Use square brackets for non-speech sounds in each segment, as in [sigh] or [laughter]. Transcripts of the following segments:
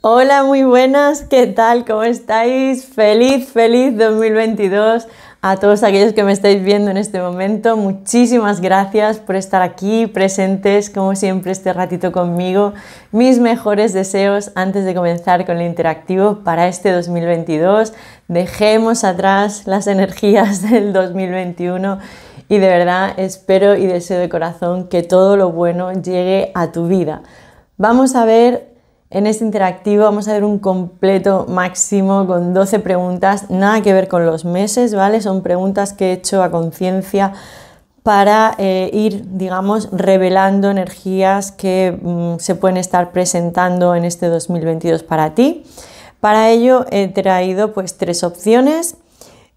Hola, muy buenas, ¿qué tal? ¿Cómo estáis? Feliz, feliz 2022 a todos aquellos que me estáis viendo en este momento. Muchísimas gracias por estar aquí presentes, como siempre, este ratito conmigo. Mis mejores deseos antes de comenzar con el interactivo para este 2022. Dejemos atrás las energías [laughs] del 2021 y de verdad espero y deseo de corazón que todo lo bueno llegue a tu vida. Vamos a ver en este interactivo vamos a ver un completo máximo con 12 preguntas, nada que ver con los meses, ¿vale? Son preguntas que he hecho a conciencia para eh, ir, digamos, revelando energías que mm, se pueden estar presentando en este 2022 para ti. Para ello he traído pues tres opciones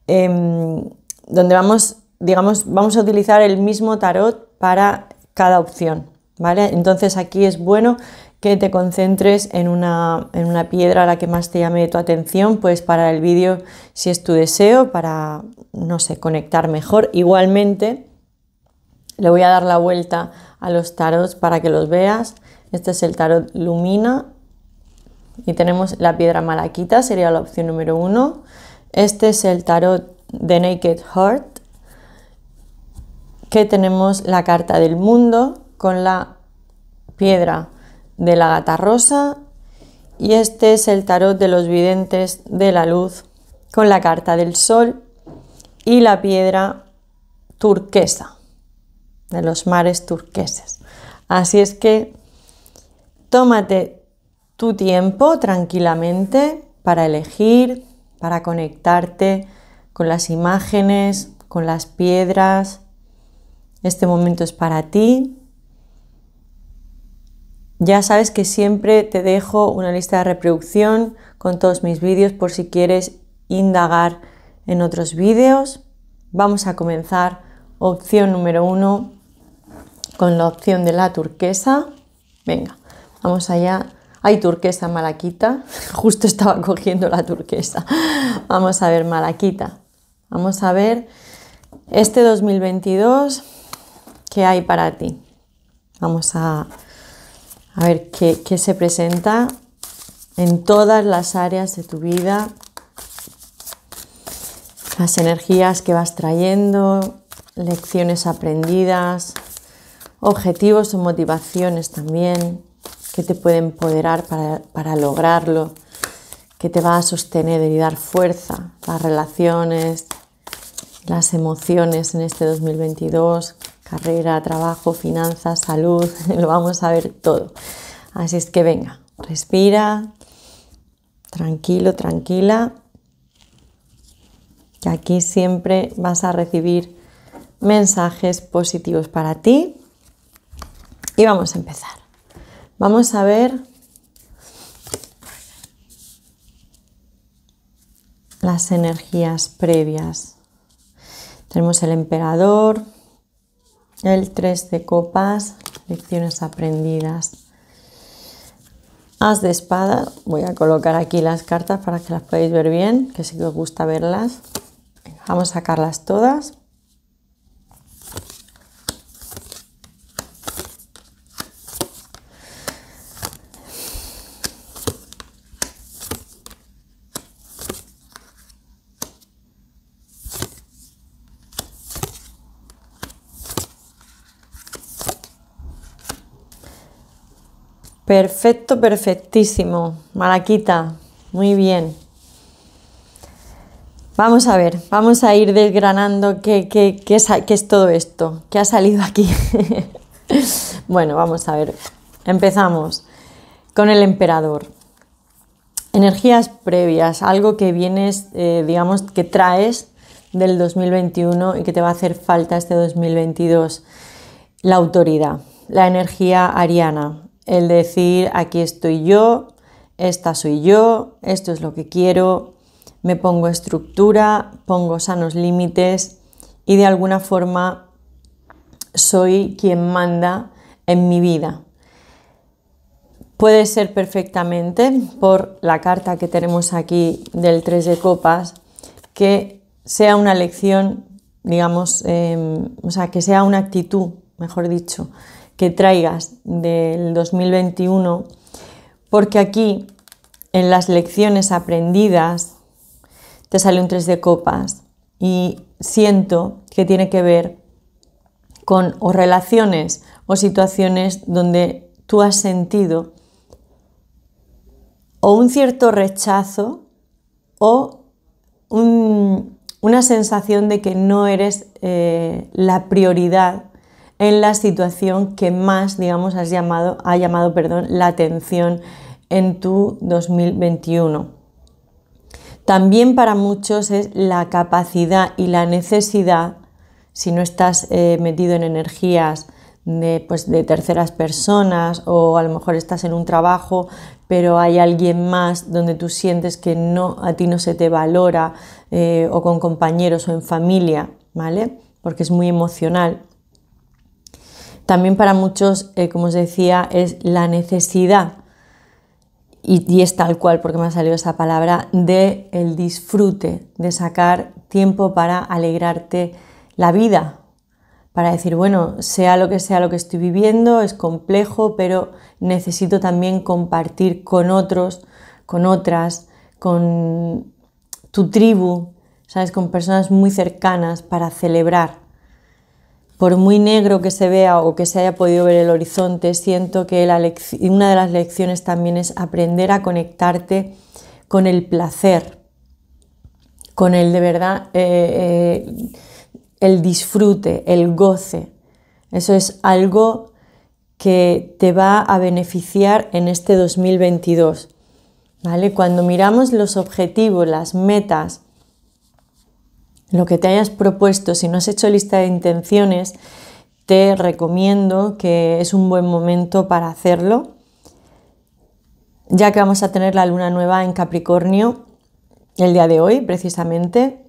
em, donde vamos, digamos, vamos a utilizar el mismo tarot para cada opción, ¿vale? Entonces aquí es bueno que te concentres en una, piedra a la que más te llame tu atención, pues para el vídeo, si es tu deseo, para, no sé, conectar mejor. Igualmente, le voy a dar la vuelta a los tarots para que los veas. Este es el tarot Lumina y tenemos la piedra malaquita, sería la opción número uno. Este es el tarot The Naked Heart, que tenemos la carta del mundo con la piedra de la gata rosa y este es el tarot de los videntes de la luz con la carta del sol y la piedra turquesa, de los mares turqueses. Así es que tómate tu tiempo tranquilamente para elegir, para conectarte con las imágenes, con las piedras. Este momento es para ti, ya sabes que siempre te dejo una lista de reproducción con todos mis vídeos por si quieres indagar en otros vídeos. Vamos a comenzar opción número uno con la opción de la turquesa. Venga, vamos allá. Hay turquesa malaquita. [laughs] Justo estaba cogiendo la turquesa. Vamos a ver malaquita. Vamos a ver este 2022 que hay para ti. Vamos a a ver, ¿qué, se presenta en todas las áreas de tu vida? Las energías que vas trayendo, lecciones aprendidas, objetivos o motivaciones también que te pueden empoderar para, para, lograrlo, que te va a sostener y dar fuerza, las relaciones, las emociones en este 2022, carrera, trabajo, finanzas, salud, [laughs] lo vamos a ver todo. Así es que venga, respira, tranquilo, tranquila, que aquí siempre vas a recibir mensajes positivos para ti. Y vamos a empezar. Vamos a ver las energías previas. Tenemos el emperador, el 3 de copas, lecciones aprendidas. As de espada, voy a colocar aquí las cartas para que las podáis ver bien, que sí que os gusta verlas. Vamos a sacarlas todas. Perfecto, perfectísimo. Maraquita, muy bien. Vamos a ver, vamos a ir desgranando qué, es, todo esto, qué ha salido aquí. [laughs] bueno, vamos a ver. Empezamos con el emperador. Energías previas, algo que vienes, eh, digamos, que traes del 2021 y que te va a hacer falta este 2022. La autoridad, la energía ariana, el decir, aquí estoy yo, esta soy yo, esto es lo que quiero, me pongo estructura, pongo sanos límites y de alguna forma soy quien manda en mi vida. Puede ser perfectamente, por la carta que tenemos aquí del 3 de copas, que sea una lección, digamos, em, o sea, que sea una actitud, mejor dicho, que traigas del 2021, porque aquí en las lecciones aprendidas te sale un 3 de copas y siento que tiene que ver con relaciones o situaciones donde tú has sentido o un cierto rechazo o una sensación de que no eres eh, la prioridad en la situación que más, digamos, has llamado, ha llamado perdón, la atención en tu 2021. También para muchos es la capacidad y la necesidad, si no estás eh, metido en energías pues, de, terceras personas o a lo mejor estás en un trabajo, pero hay alguien más donde tú sientes que no, a ti no se te valora eh, o con compañeros o en familia, ¿vale? Porque es muy emocional. También para muchos, eh, como os decía, es la necesidad, y, es tal cual porque me ha salido esa palabra, de el disfrute, de sacar tiempo para alegrarte la vida, para decir, bueno, sea lo que sea lo que estoy viviendo, es complejo, pero necesito también compartir con otros, con otras, con tu tribu, ¿sabes? Con personas muy cercanas para celebrar por muy negro que se vea o que se haya podido ver el horizonte, siento que una de las lecciones también es aprender a conectarte con el placer, con el de verdad, eh, eh, el disfrute, el goce. Eso es algo que te va a beneficiar en este 2022. ¿vale? Cuando miramos los objetivos, las metas, lo que te hayas propuesto, si no has hecho lista de intenciones, te recomiendo que es un buen momento para hacerlo, ya que vamos a tener la luna nueva en Capricornio el día de hoy, precisamente,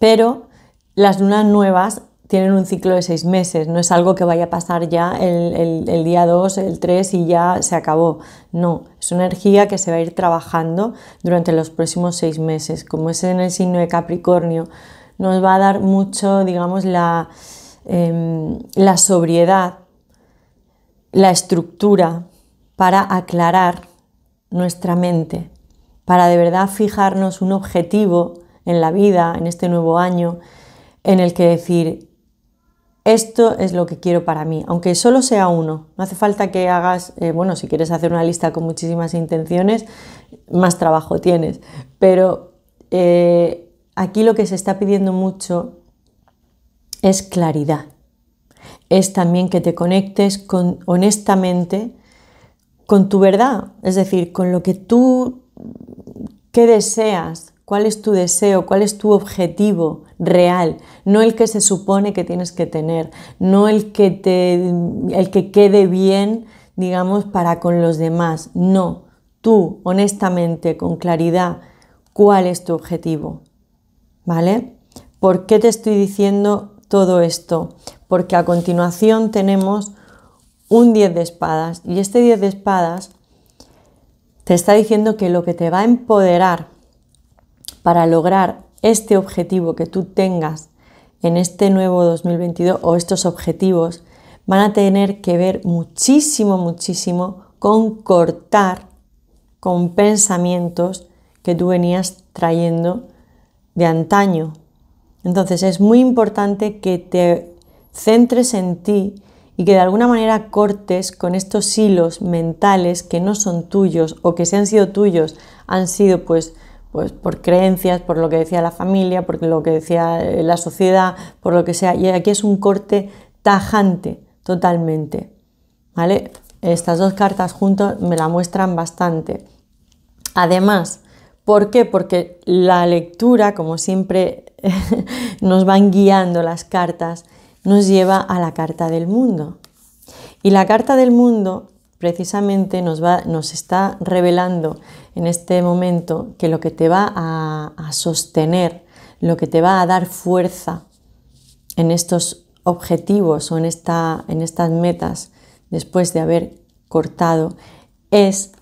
pero las lunas nuevas tienen un ciclo de seis meses, no es algo que vaya a pasar ya el, día 2, el 3 y ya se acabó. No, es una energía que se va a ir trabajando durante los próximos seis meses. Como es en el signo de Capricornio, nos va a dar mucho, digamos, la, em, la sobriedad, la estructura para aclarar nuestra mente, para de verdad fijarnos un objetivo en la vida, en este nuevo año, en el que decir, esto es lo que quiero para mí, aunque solo sea uno. No hace falta que hagas, eh, bueno, si quieres hacer una lista con muchísimas intenciones, más trabajo tienes. Pero eh, aquí lo que se está pidiendo mucho es claridad. Es también que te conectes con, honestamente con tu verdad, es decir, con lo que tú, que deseas, cuál es tu deseo, cuál es tu objetivo real, no el que se supone que tienes que tener, no el que, te, el que quede bien, digamos, para con los demás, no, tú honestamente, con claridad, cuál es tu objetivo, ¿vale? ¿Por qué te estoy diciendo todo esto? Porque a continuación tenemos un 10 de espadas y este 10 de espadas te está diciendo que lo que te va a empoderar para lograr este objetivo que tú tengas en este nuevo 2022 o estos objetivos van a tener que ver muchísimo, muchísimo con cortar con pensamientos que tú venías trayendo de antaño. Entonces es muy importante que te centres en ti y que de alguna manera cortes con estos hilos mentales que no son tuyos o que se han sido tuyos han sido pues pues por creencias, por lo que decía la familia, por lo que decía eh, la sociedad, por lo que sea. Y aquí es un corte tajante, totalmente. ¿Vale? Estas dos cartas juntas me la muestran bastante. Además, ¿por qué? Porque la lectura, como siempre [laughs] nos van guiando las cartas, nos lleva a la carta del mundo. Y la carta del mundo precisamente nos, va, nos está revelando en este momento que lo que te va a, sostener, lo que te va a dar fuerza en estos objetivos o en, en estas metas después de haber cortado es,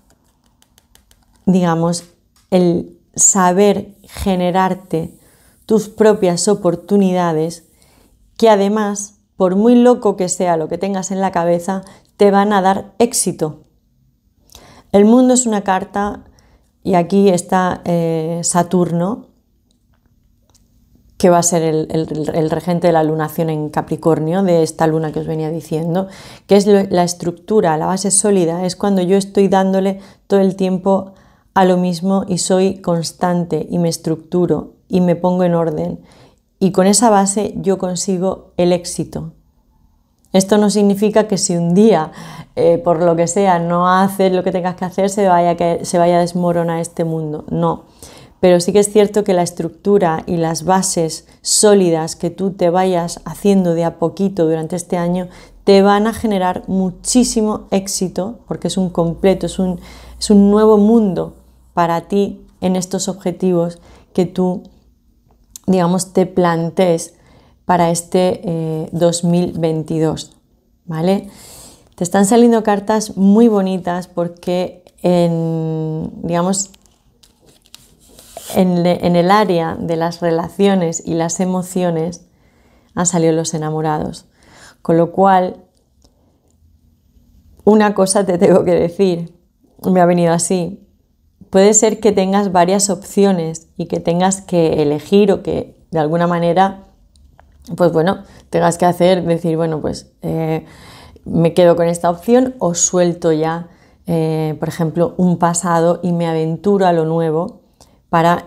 digamos, el saber generarte tus propias oportunidades que además, por muy loco que sea lo que tengas en la cabeza, te van a dar éxito. El mundo es una carta y aquí está eh, Saturno, que va a ser el, regente de la lunación en Capricornio, de esta luna que os venía diciendo, que es la estructura, la base sólida, es cuando yo estoy dándole todo el tiempo a lo mismo y soy constante y me estructuro y me pongo en orden. Y con esa base yo consigo el éxito. Esto no significa que si un día, eh, por lo que sea, no haces lo que tengas que hacer, se vaya, se vaya a desmoronar este mundo. No. Pero sí que es cierto que la estructura y las bases sólidas que tú te vayas haciendo de a poquito durante este año te van a generar muchísimo éxito, porque es un completo, es es un nuevo mundo para ti en estos objetivos que tú, digamos, te plantees para este 2022, eh, ¿vale? Te están saliendo cartas muy bonitas porque en, digamos, en el área de las relaciones y las emociones han salido los enamorados. Con lo cual, una cosa te tengo que decir, me ha venido así. Puede ser que tengas varias opciones y que tengas que elegir o que de alguna manera pues bueno, tengas que hacer, decir, bueno, pues eh, me quedo con esta opción o suelto ya, eh, por ejemplo, un pasado y me aventuro a lo nuevo para,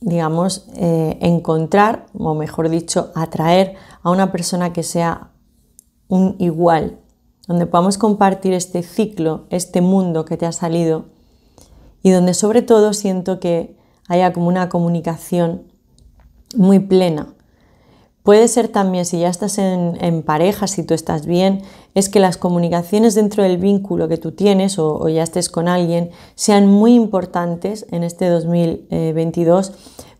digamos, eh, encontrar, o mejor dicho, atraer a una persona que sea un igual, donde podamos compartir este ciclo, este mundo que te ha salido y donde sobre todo siento que haya como una comunicación muy plena Puede ser también, si ya estás en, pareja, si tú estás bien, es que las comunicaciones dentro del vínculo que tú tienes o, ya estés con alguien sean muy importantes en este 2022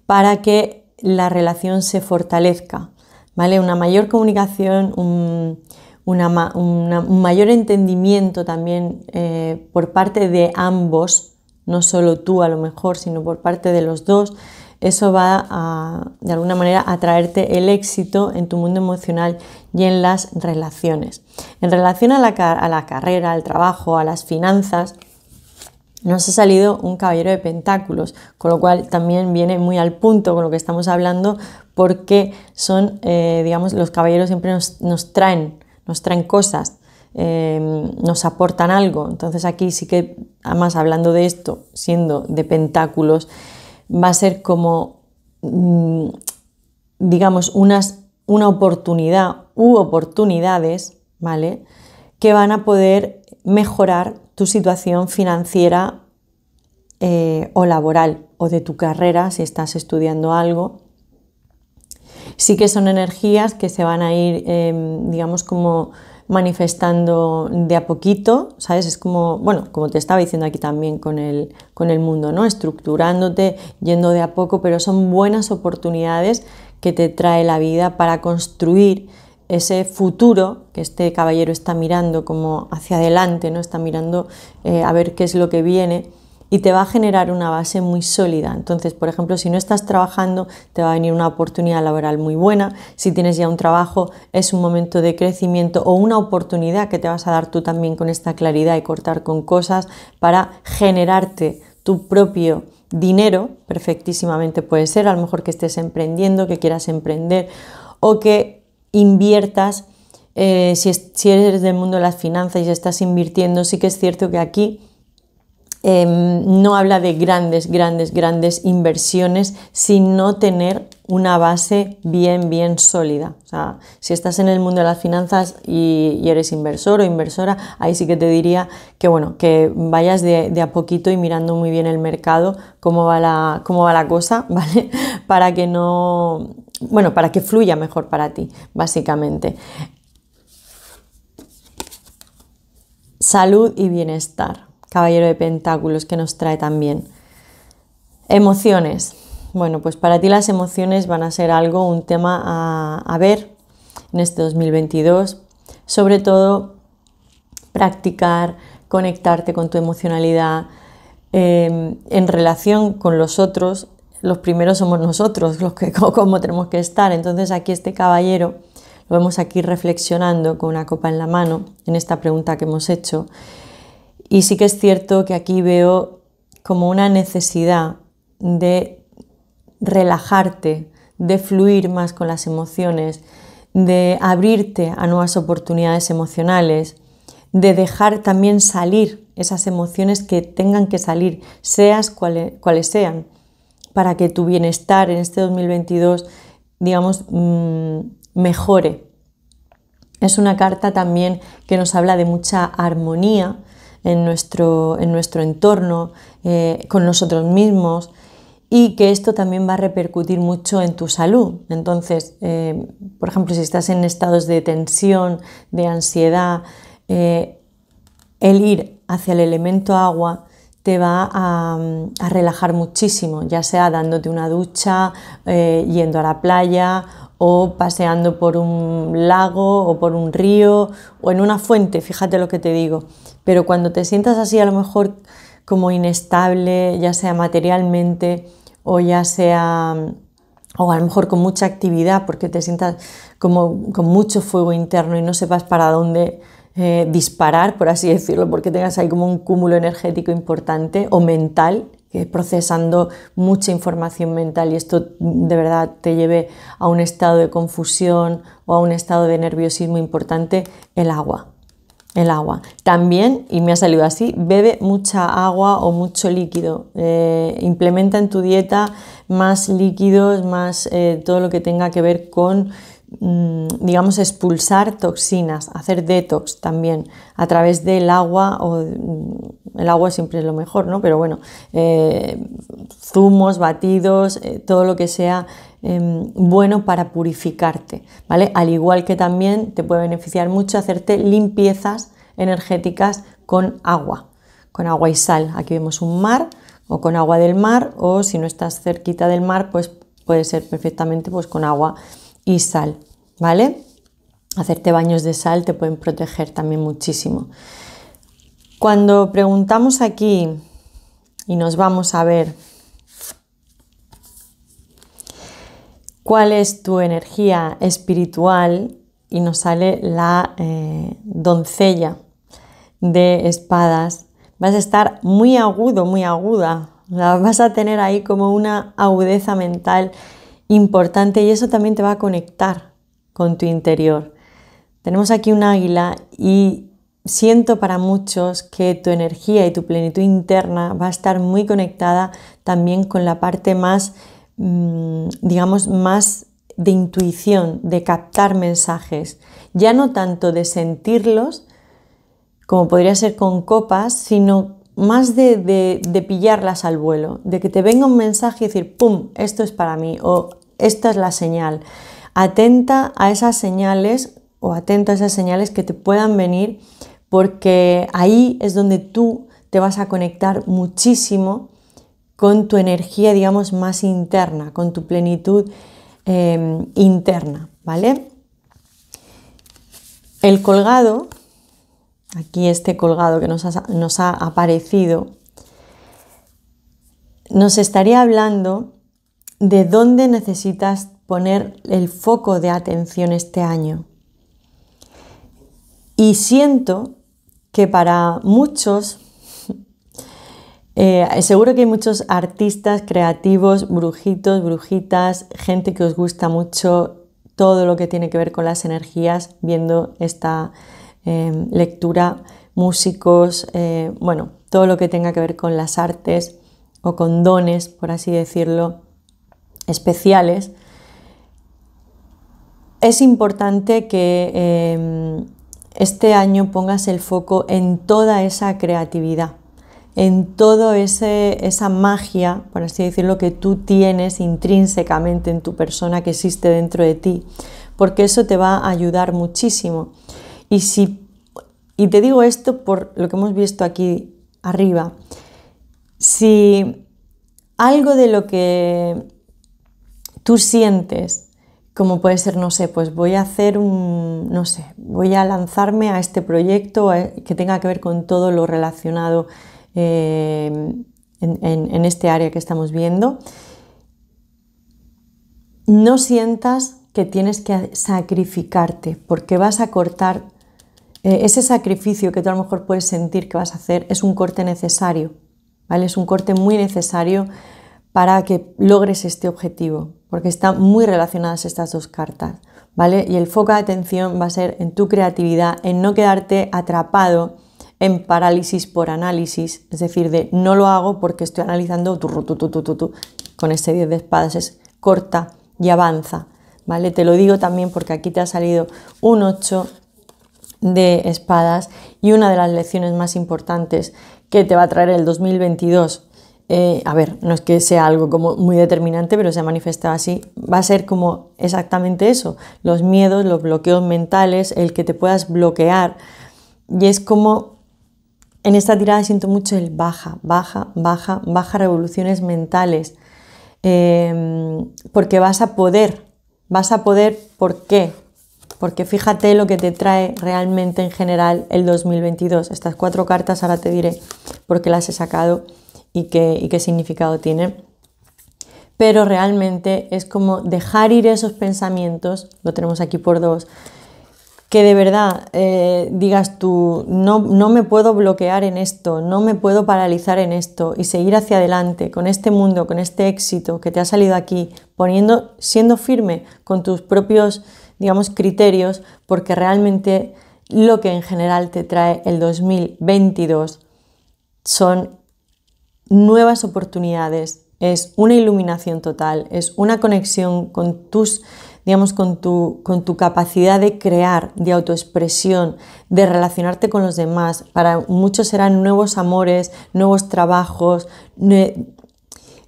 para que la relación se fortalezca. ¿vale? Una mayor comunicación, un, mayor entendimiento también eh, por parte de ambos, no solo tú a lo mejor, sino por parte de los dos, eso va a, de alguna manera, a traerte el éxito en tu mundo emocional y en las relaciones. En relación a la, carrera, al trabajo, a las finanzas, nos ha salido un caballero de pentáculos, con lo cual también viene muy al punto con lo que estamos hablando, porque son, eh, digamos, los caballeros siempre nos, traen, nos traen cosas, eh, nos aportan algo. Entonces aquí sí que, además hablando de esto, siendo de pentáculos, va a ser como, mm, digamos, unas, una oportunidad u oportunidades, ¿vale? Que van a poder mejorar tu situación financiera eh, o laboral o de tu carrera si estás estudiando algo. Sí que son energías que se van a ir, em, digamos, como manifestando de a poquito, ¿sabes? Es como, bueno, como te estaba diciendo aquí también con el, con el mundo, ¿no? Estructurándote, yendo de a poco, pero son buenas oportunidades que te trae la vida para construir ese futuro que este caballero está mirando como hacia adelante, ¿no? Está mirando eh, a ver qué es lo que viene y te va a generar una base muy sólida. Entonces, por ejemplo, si no estás trabajando, te va a venir una oportunidad laboral muy buena. Si tienes ya un trabajo, es un momento de crecimiento o una oportunidad que te vas a dar tú también con esta claridad y cortar con cosas para generarte tu propio dinero, perfectísimamente puede ser, a lo mejor que estés emprendiendo, que quieras emprender o que inviertas. Eh, si eres del mundo de las finanzas y estás invirtiendo, sí que es cierto que aquí Em, no habla de grandes, grandes, grandes inversiones sin no tener una base bien, bien sólida. O sea, si estás en el mundo de las finanzas y, eres inversor o inversora, ahí sí que te diría que, bueno, que vayas de, a poquito y mirando muy bien el mercado, cómo va la, cómo va la cosa, [laughs] ¿vale? Para que no... Bueno, para que fluya mejor para ti, básicamente. Salud y bienestar. Caballero de Pentáculos que nos trae también. Emociones. Bueno, pues para ti las emociones van a ser algo, un tema a, ver en este 2022. Sobre todo, practicar, conectarte con tu emocionalidad em, en relación con los otros. Los primeros somos nosotros, los que [laughs] como tenemos que estar. Entonces aquí este caballero lo vemos aquí reflexionando con una copa en la mano en esta pregunta que hemos hecho y sí que es cierto que aquí veo como una necesidad de relajarte, de fluir más con las emociones, de abrirte a nuevas oportunidades emocionales, de dejar también salir esas emociones que tengan que salir, seas cuales, sean, para que tu bienestar en este 2022, digamos, mm, mejore. Es una carta también que nos habla de mucha armonía, en nuestro, en nuestro entorno, eh, con nosotros mismos y que esto también va a repercutir mucho en tu salud. Entonces, eh, por ejemplo, si estás en estados de tensión, de ansiedad, eh, el ir hacia el elemento agua te va a, a relajar muchísimo, ya sea dándote una ducha, yendo a la playa o paseando por un lago o por un río o en una fuente, fíjate lo que te digo. Pero cuando te sientas así a lo mejor como inestable, ya sea materialmente o ya sea o a lo mejor con mucha actividad porque te sientas como con mucho fuego interno y no sepas para dónde eh, disparar, por así decirlo, porque tengas ahí como un cúmulo energético importante o mental, que procesando mucha información mental y esto mm, de verdad te lleve a un estado de confusión o a un estado de nerviosismo importante, el agua. El agua. También, y me ha salido así, bebe mucha agua o mucho líquido. Eh, implementa en tu dieta más líquidos, más eh, todo lo que tenga que ver con Mm, digamos, expulsar toxinas, hacer detox también a través del agua, o mm, el agua siempre es lo mejor, ¿no? Pero bueno, eh, zumos, batidos, eh, todo lo que sea em, bueno para purificarte, ¿vale? Al igual que también te puede beneficiar mucho hacerte limpiezas energéticas con agua, con agua y sal. Aquí vemos un mar o con agua del mar o si no estás cerquita del mar, pues puede ser perfectamente pues con agua y sal, ¿vale? Hacerte baños de sal te pueden proteger también muchísimo. Cuando preguntamos aquí y nos vamos a ver cuál es tu energía espiritual y nos sale la eh, doncella de espadas, vas a estar muy agudo, muy aguda. vas a tener ahí como una agudeza mental importante y eso también te va a conectar con tu interior. Tenemos aquí un águila y siento para muchos que tu energía y tu plenitud interna va a estar muy conectada también con la parte más, mm, digamos, más de intuición, de captar mensajes, ya no tanto de sentirlos, como podría ser con copas, sino más de, de, de pillarlas al vuelo, de que te venga un mensaje y decir, ¡pum!, esto es para mí, o esta es la señal. Atenta a esas señales o atenta a esas señales que te puedan venir porque ahí es donde tú te vas a conectar muchísimo con tu energía, digamos, más interna, con tu plenitud em, interna, ¿vale? El colgado, aquí este colgado que nos ha aparecido, nos estaría hablando de dónde necesitas poner el foco de atención este año. Y siento que para muchos, [laughs] eh, seguro que hay muchos artistas, creativos, brujitos, brujitas, gente que os gusta mucho todo lo que tiene que ver con las energías, viendo esta em, lectura, músicos, eh, bueno, todo lo que tenga que ver con las artes o con dones, por así decirlo especiales, es importante que em, este año pongas el foco en toda esa creatividad, en toda esa magia, por así decirlo, que tú tienes intrínsecamente en tu persona, que existe dentro de ti, porque eso te va a ayudar muchísimo. Y, si, y te digo esto por lo que hemos visto aquí arriba, si algo de lo que tú sientes, como puede ser, no sé, pues voy a hacer un, no sé, voy a lanzarme a este proyecto eh, que tenga que ver con todo lo relacionado eh, en, este área que estamos viendo, no sientas que tienes que sacrificarte, porque vas a cortar eh, ese sacrificio que tú a lo mejor puedes sentir que vas a hacer, es un corte necesario, ¿vale? Es un corte muy necesario para que logres este objetivo porque están muy relacionadas estas dos cartas, ¿vale? Y el foco de atención va a ser en tu creatividad, en no quedarte atrapado en parálisis por análisis, es decir, de no lo hago porque estoy analizando tu, tu, tu, tu, con este 10 de espadas, es corta y avanza, ¿vale? Te lo digo también porque aquí te ha salido un 8 de espadas y una de las lecciones más importantes que te va a traer el 2022 eh, a ver, no es que sea algo como muy determinante, pero se ha manifestado así, va a ser como exactamente eso, los miedos, los bloqueos mentales, el que te puedas bloquear. Y es como, en esta tirada siento mucho el baja, baja, baja, baja revoluciones mentales, em, porque vas a poder, vas a poder, ¿por qué? Porque fíjate lo que te trae realmente en general el 2022. Estas cuatro cartas ahora te diré porque las he sacado y qué, significado tiene. Pero realmente es como dejar ir esos pensamientos, lo tenemos aquí por dos, que de verdad eh, digas tú, no, no me puedo bloquear en esto, no me puedo paralizar en esto y seguir hacia adelante con este mundo, con este éxito que te ha salido aquí, poniendo, siendo firme con tus propios, digamos, criterios, porque realmente lo que en general te trae el 2022 son nuevas oportunidades, es una iluminación total, es una conexión con tus, digamos, con tu, con tu capacidad de crear, de autoexpresión, de relacionarte con los demás. Para muchos serán nuevos amores, nuevos trabajos,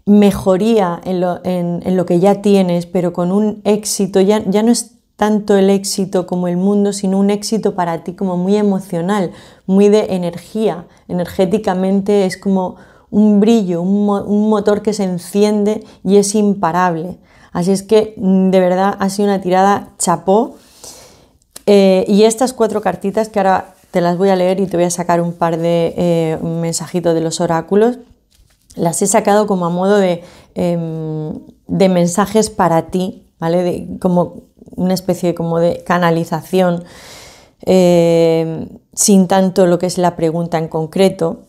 mejoría en lo, que ya tienes, pero con un éxito, ya, ya no es tanto el éxito como el mundo, sino un éxito para ti como muy emocional, muy de energía. Energéticamente es como un brillo, un, motor que se enciende y es imparable. Así es que mm, de verdad ha sido una tirada chapó. Eh, y estas cuatro cartitas que ahora te las voy a leer y te voy a sacar un par de eh, mensajitos de los oráculos, las he sacado como a modo de, em, mensajes para ti, ¿vale? como una especie como de canalización, eh, sin tanto lo que es la pregunta en concreto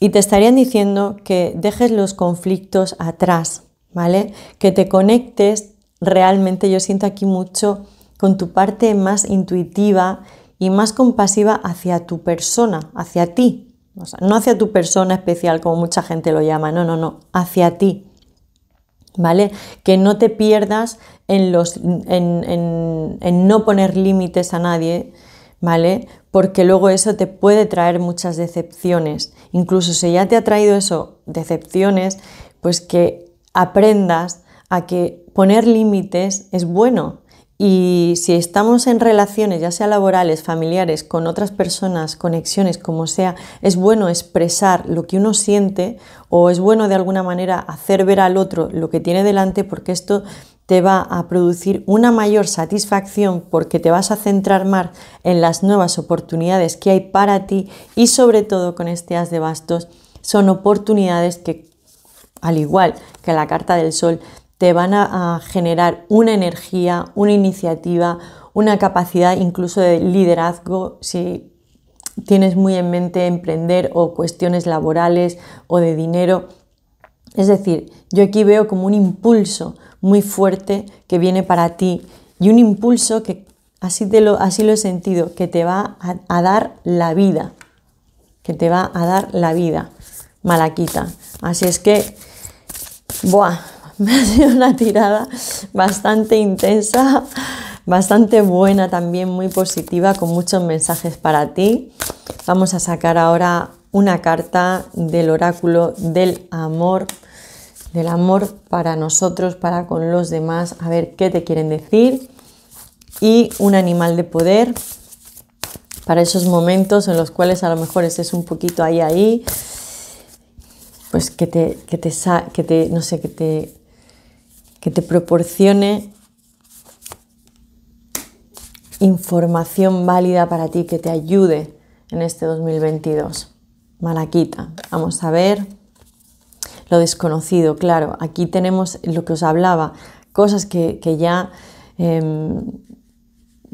y te estarían diciendo que dejes los conflictos atrás, ¿vale? Que te conectes realmente, yo siento aquí mucho, con tu parte más intuitiva y más compasiva hacia tu persona, hacia ti. O sea, no hacia tu persona especial, como mucha gente lo llama, no, no, no, hacia ti. ¿Vale? Que no te pierdas en, en no poner límites a nadie, ¿vale? Porque luego eso te puede traer muchas decepciones. Incluso si ya te ha traído eso, decepciones, pues que aprendas a que poner límites es bueno. Y si estamos en relaciones, ya sea laborales, familiares, con otras personas, conexiones, como sea, es bueno expresar lo que uno siente o es bueno de alguna manera hacer ver al otro lo que tiene delante porque esto te va a producir una mayor satisfacción porque te vas a centrar más en las nuevas oportunidades que hay para ti y sobre todo con este as de bastos son oportunidades que al igual que la carta del sol te van a, a generar una energía, una iniciativa, una capacidad incluso de liderazgo si tienes muy en mente emprender o cuestiones laborales o de dinero. Es decir, yo aquí veo como un impulso, muy fuerte que viene para ti y un impulso que así, te lo, así lo he sentido, que te va a, a dar la vida, que te va a dar la vida, malaquita. Así es que, buah, [laughs] me ha sido una tirada bastante intensa, bastante buena también, muy positiva, con muchos mensajes para ti. Vamos a sacar ahora una carta del oráculo del amor del amor para nosotros, para con los demás, a ver qué te quieren decir. Y un animal de poder para esos momentos en los cuales a lo mejor estés un poquito ahí, ahí, pues que te, que te, que te no sé, que te, que te proporcione información válida para ti, que te ayude en este 2022. Malaquita, vamos a ver lo desconocido, claro. Aquí tenemos lo que os hablaba, cosas que, ya em,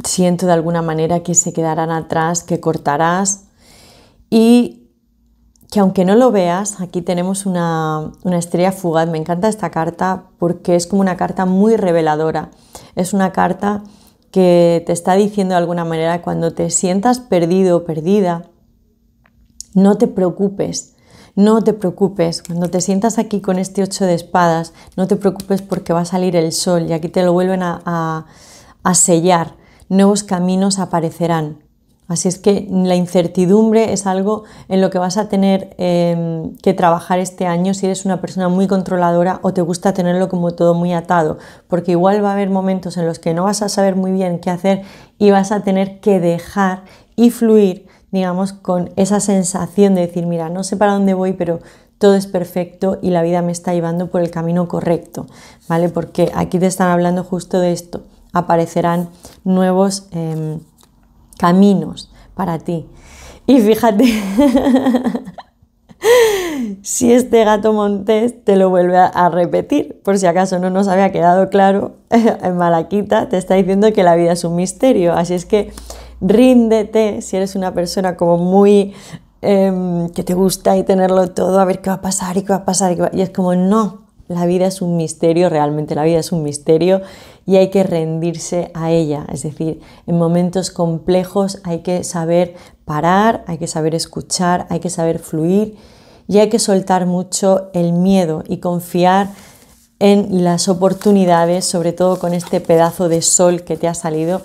siento de alguna manera que se quedarán atrás, que cortarás y que aunque no lo veas, aquí tenemos una, una, estrella fugaz. Me encanta esta carta porque es como una carta muy reveladora. Es una carta que te está diciendo de alguna manera cuando te sientas perdido o perdida, no te preocupes, no te preocupes, cuando te sientas aquí con este ocho de espadas, no te preocupes porque va a salir el sol y aquí te lo vuelven a, sellar. Nuevos caminos aparecerán. Así es que la incertidumbre es algo en lo que vas a tener em, que trabajar este año si eres una persona muy controladora o te gusta tenerlo como todo muy atado, porque igual va a haber momentos en los que no vas a saber muy bien qué hacer y vas a tener que dejar y fluir digamos, con esa sensación de decir, mira, no sé para dónde voy, pero todo es perfecto y la vida me está llevando por el camino correcto, ¿vale? Porque aquí te están hablando justo de esto. Aparecerán nuevos em, caminos para ti. Y fíjate, [laughs] si este gato montés te lo vuelve a repetir, por si acaso no nos había quedado claro, [laughs] en Malaquita te está diciendo que la vida es un misterio, así es que ríndete, si eres una persona como muy em, que te gusta y tenerlo todo, a ver qué va a pasar y qué va a pasar. y es como, no, la vida es un misterio, realmente la vida es un misterio y hay que rendirse a ella. Es decir, en momentos complejos hay que saber parar, hay que saber escuchar, hay que saber fluir y hay que soltar mucho el miedo y confiar en las oportunidades, sobre todo con este pedazo de sol que te ha salido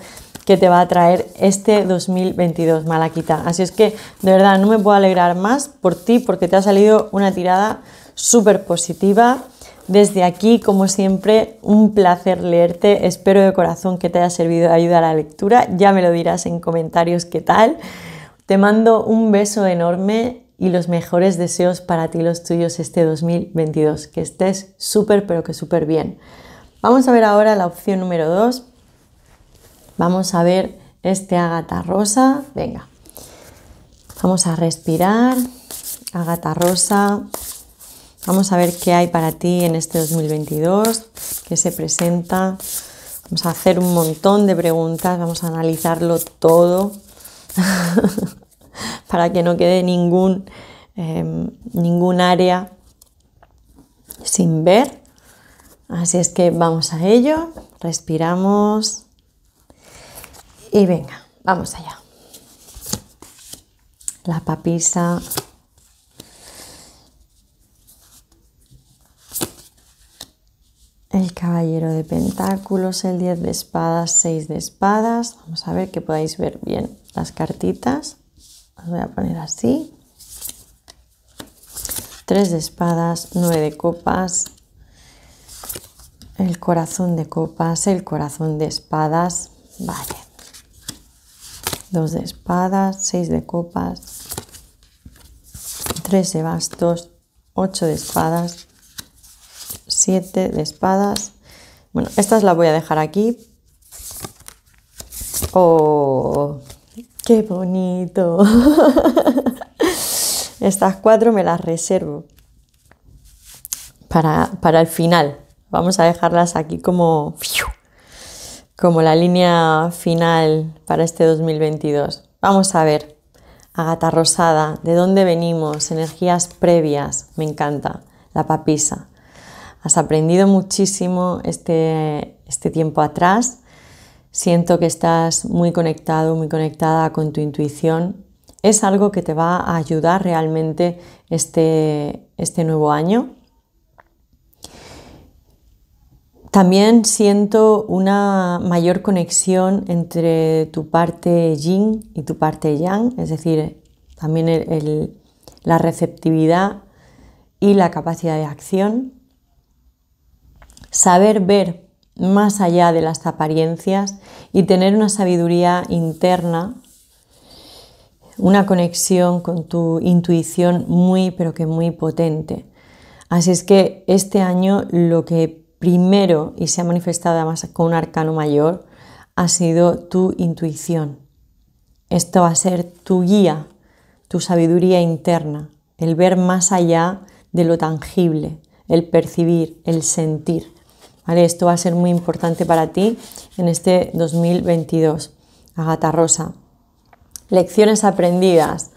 que te va a traer este 2022, Malaquita. Así es que, de verdad, no me puedo alegrar más por ti porque te ha salido una tirada súper positiva. Desde aquí, como siempre, un placer leerte. Espero de corazón que te haya servido de ayuda a la lectura. Ya me lo dirás en comentarios qué tal. Te mando un beso enorme y los mejores deseos para ti los tuyos este 2022. Que estés súper, pero que súper bien. Vamos a ver ahora la opción número 2 Vamos a ver este ágata rosa. Venga, vamos a respirar. Ágata rosa. Vamos a ver qué hay para ti en este 2022, qué se presenta. Vamos a hacer un montón de preguntas, vamos a analizarlo todo [laughs] para que no quede ningún, em, ningún área sin ver. Así es que vamos a ello, respiramos. Y venga, vamos allá. La papisa. El caballero de pentáculos, el 10 de espadas, 6 de espadas. Vamos a ver que podáis ver bien las cartitas. Las voy a poner así. 3 de espadas, 9 de copas, el corazón de copas, el corazón de espadas. Vale. Dos de espadas, seis de copas, tres de bastos, ocho de espadas, siete de espadas. Bueno, estas las voy a dejar aquí. ¡Oh! ¡Qué bonito! [laughs] Estas cuatro me las reservo para, para el final. Vamos a dejarlas aquí como como la línea final para este 2022. Vamos a ver, Agata Rosada, ¿de dónde venimos? Energías previas, me encanta, la papisa. Has aprendido muchísimo este, este, tiempo atrás. Siento que estás muy conectado, muy conectada con tu intuición. Es algo que te va a ayudar realmente este, este nuevo año También siento una mayor conexión entre tu parte yin y tu parte yang, es decir, también la receptividad y la capacidad de acción. Saber ver más allá de las apariencias y tener una sabiduría interna, una conexión con tu intuición muy, pero que muy potente. Así es que este año lo que primero y se ha manifestado además con un arcano mayor ha sido tu intuición. Esto va a ser tu guía, tu sabiduría interna, el ver más allá de lo tangible, el percibir, el sentir. Esto va a ser muy importante para ti en este 2022. Agata Rosa. Lecciones aprendidas.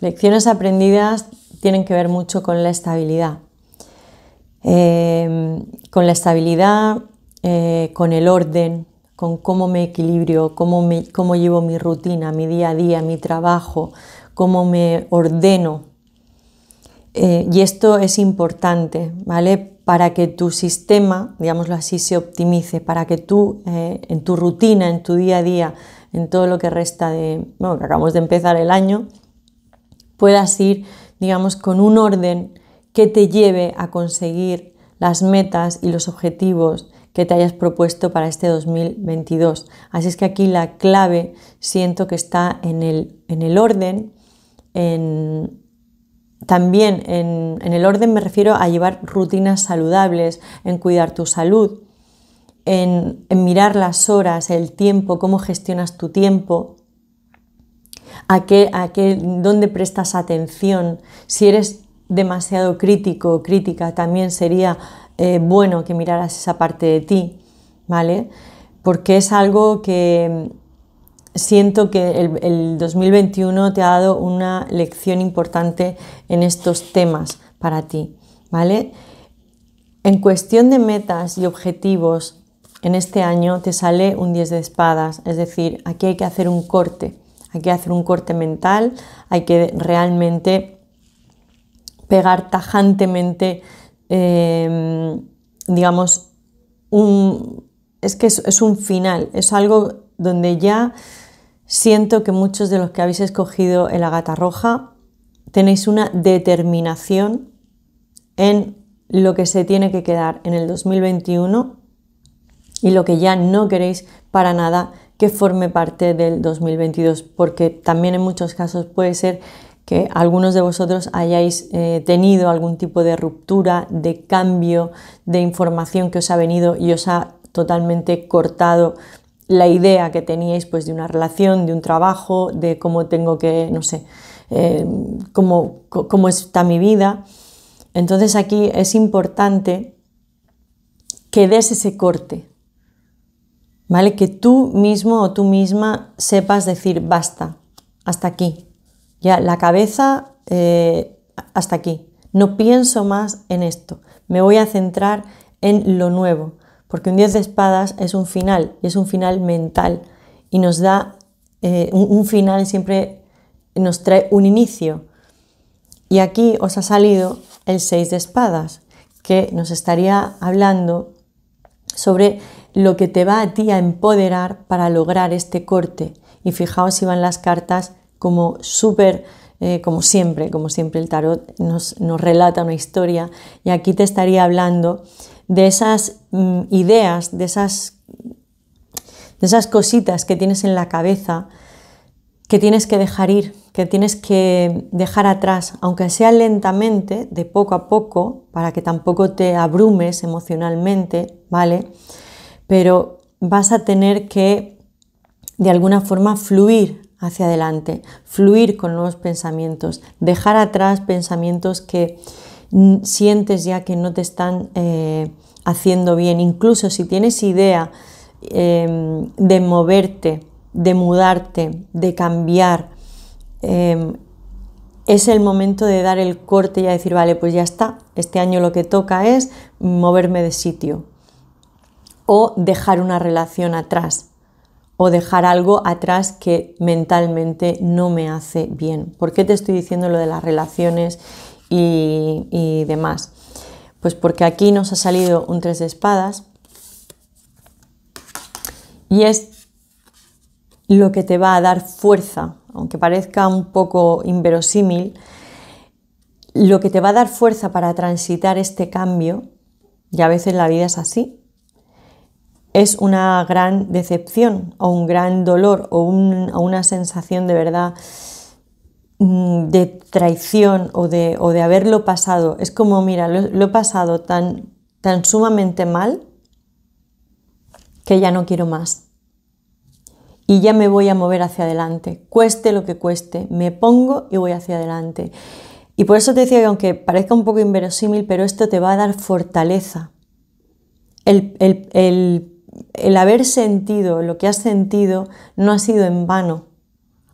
Lecciones aprendidas tienen que ver mucho con la estabilidad. Em, con la estabilidad, eh, con el orden, con cómo me equilibrio, cómo, cómo llevo mi rutina, mi día a día, mi trabajo, cómo me ordeno. Eh, y esto es importante, ¿vale? Para que tu sistema, digámoslo así, se optimice, para que tú eh, en tu rutina, en tu día a día, en todo lo que resta de, bueno, que acabamos de empezar el año, puedas ir, digamos, con un orden que te lleve a conseguir las metas y los objetivos que te hayas propuesto para este 2022. Así es que aquí la clave siento que está en el, en el orden, en, también en, el orden me refiero a llevar rutinas saludables, en cuidar tu salud, en, en mirar las horas, el tiempo, cómo gestionas tu tiempo, a qué, a qué, dónde prestas atención, si eres demasiado crítico crítica, también sería eh, bueno que miraras esa parte de ti, ¿vale? Porque es algo que mm, siento que el, 2021 te ha dado una lección importante en estos temas para ti, ¿vale? En cuestión de metas y objetivos, en este año te sale un 10 de espadas, es decir, aquí hay que hacer un corte, hay que hacer un corte mental, hay que realmente pegar tajantemente, em, digamos, un, es que es, es, un final, es algo donde ya siento que muchos de los que habéis escogido el Agata Roja tenéis una determinación en lo que se tiene que quedar en el 2021 y lo que ya no queréis para nada que forme parte del 2022, porque también en muchos casos puede ser que algunos de vosotros hayáis eh, tenido algún tipo de ruptura, de cambio, de información que os ha venido y os ha totalmente cortado la idea que teníais pues de una relación, de un trabajo, de cómo tengo que, no sé, eh, cómo, cómo está mi vida. Entonces aquí es importante que des ese corte, ¿vale? Que tú mismo o tú misma sepas decir, basta, hasta aquí, ya, la cabeza eh, hasta aquí. No pienso más en esto. Me voy a centrar en lo nuevo. Porque un 10 de espadas es un final y es un final mental. Y nos da eh, un, un final siempre nos trae un inicio. Y aquí os ha salido el 6 de espadas, que nos estaría hablando sobre lo que te va a ti a empoderar para lograr este corte. Y fijaos si van las cartas como súper, eh, como siempre, como siempre el tarot nos, relata una historia y aquí te estaría hablando de esas mm, ideas, de esas, de esas cositas que tienes en la cabeza que tienes que dejar ir, que tienes que dejar atrás, aunque sea lentamente, de poco a poco, para que tampoco te abrumes emocionalmente, ¿vale? Pero vas a tener que de alguna forma fluir hacia adelante, fluir con nuevos pensamientos, dejar atrás pensamientos que sientes ya que no te están eh, haciendo bien. Incluso si tienes idea em, de moverte, de mudarte, de cambiar, em, es el momento de dar el corte y decir, vale, pues ya está, este año lo que toca es moverme de sitio o dejar una relación atrás o dejar algo atrás que mentalmente no me hace bien. ¿Por qué te estoy diciendo lo de las relaciones y, demás? Pues porque aquí nos ha salido un tres de espadas y es lo que te va a dar fuerza, aunque parezca un poco inverosímil, lo que te va a dar fuerza para transitar este cambio, y a veces la vida es así, es una gran decepción o un gran dolor o, una sensación de verdad mm, de traición o de, haberlo pasado. Es como, mira, lo, he pasado tan, sumamente mal que ya no quiero más. Y ya me voy a mover hacia adelante, cueste lo que cueste, me pongo y voy hacia adelante. Y por eso te decía que aunque parezca un poco inverosímil, pero esto te va a dar fortaleza. El, el, el haber sentido lo que has sentido no ha sido en vano,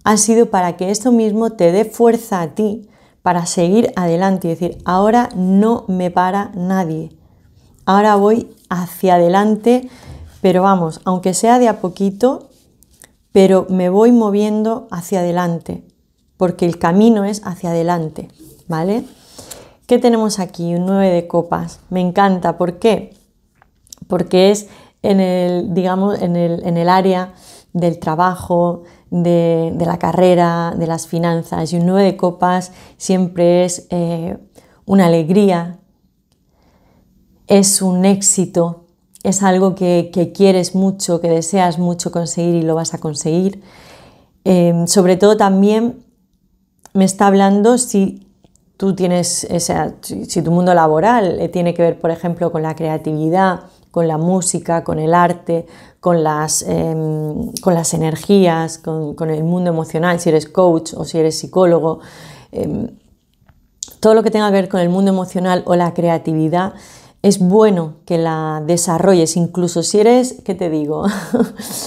ha sido para que esto mismo te dé fuerza a ti para seguir adelante y decir, ahora no me para nadie, ahora voy hacia adelante, pero vamos, aunque sea de a poquito, pero me voy moviendo hacia adelante, porque el camino es hacia adelante, ¿vale? ¿Qué tenemos aquí? Un 9 de copas. Me encanta. ¿Por qué? Porque es en el, área del trabajo, de, la carrera, de las finanzas. Y un 9 de copas siempre es eh, una alegría, es un éxito, es algo que, quieres mucho, que deseas mucho conseguir y lo vas a conseguir. Em, sobre todo también me está hablando si tú tienes, o sea, si tu mundo laboral eh, tiene que ver, por ejemplo, con la creatividad, con la música, con el arte, con las, em, energías, con, el mundo emocional, si eres coach o si eres psicólogo. Em, todo lo que tenga que ver con el mundo emocional o la creatividad es bueno que la desarrolles, incluso si eres, ¿qué te digo? [laughs]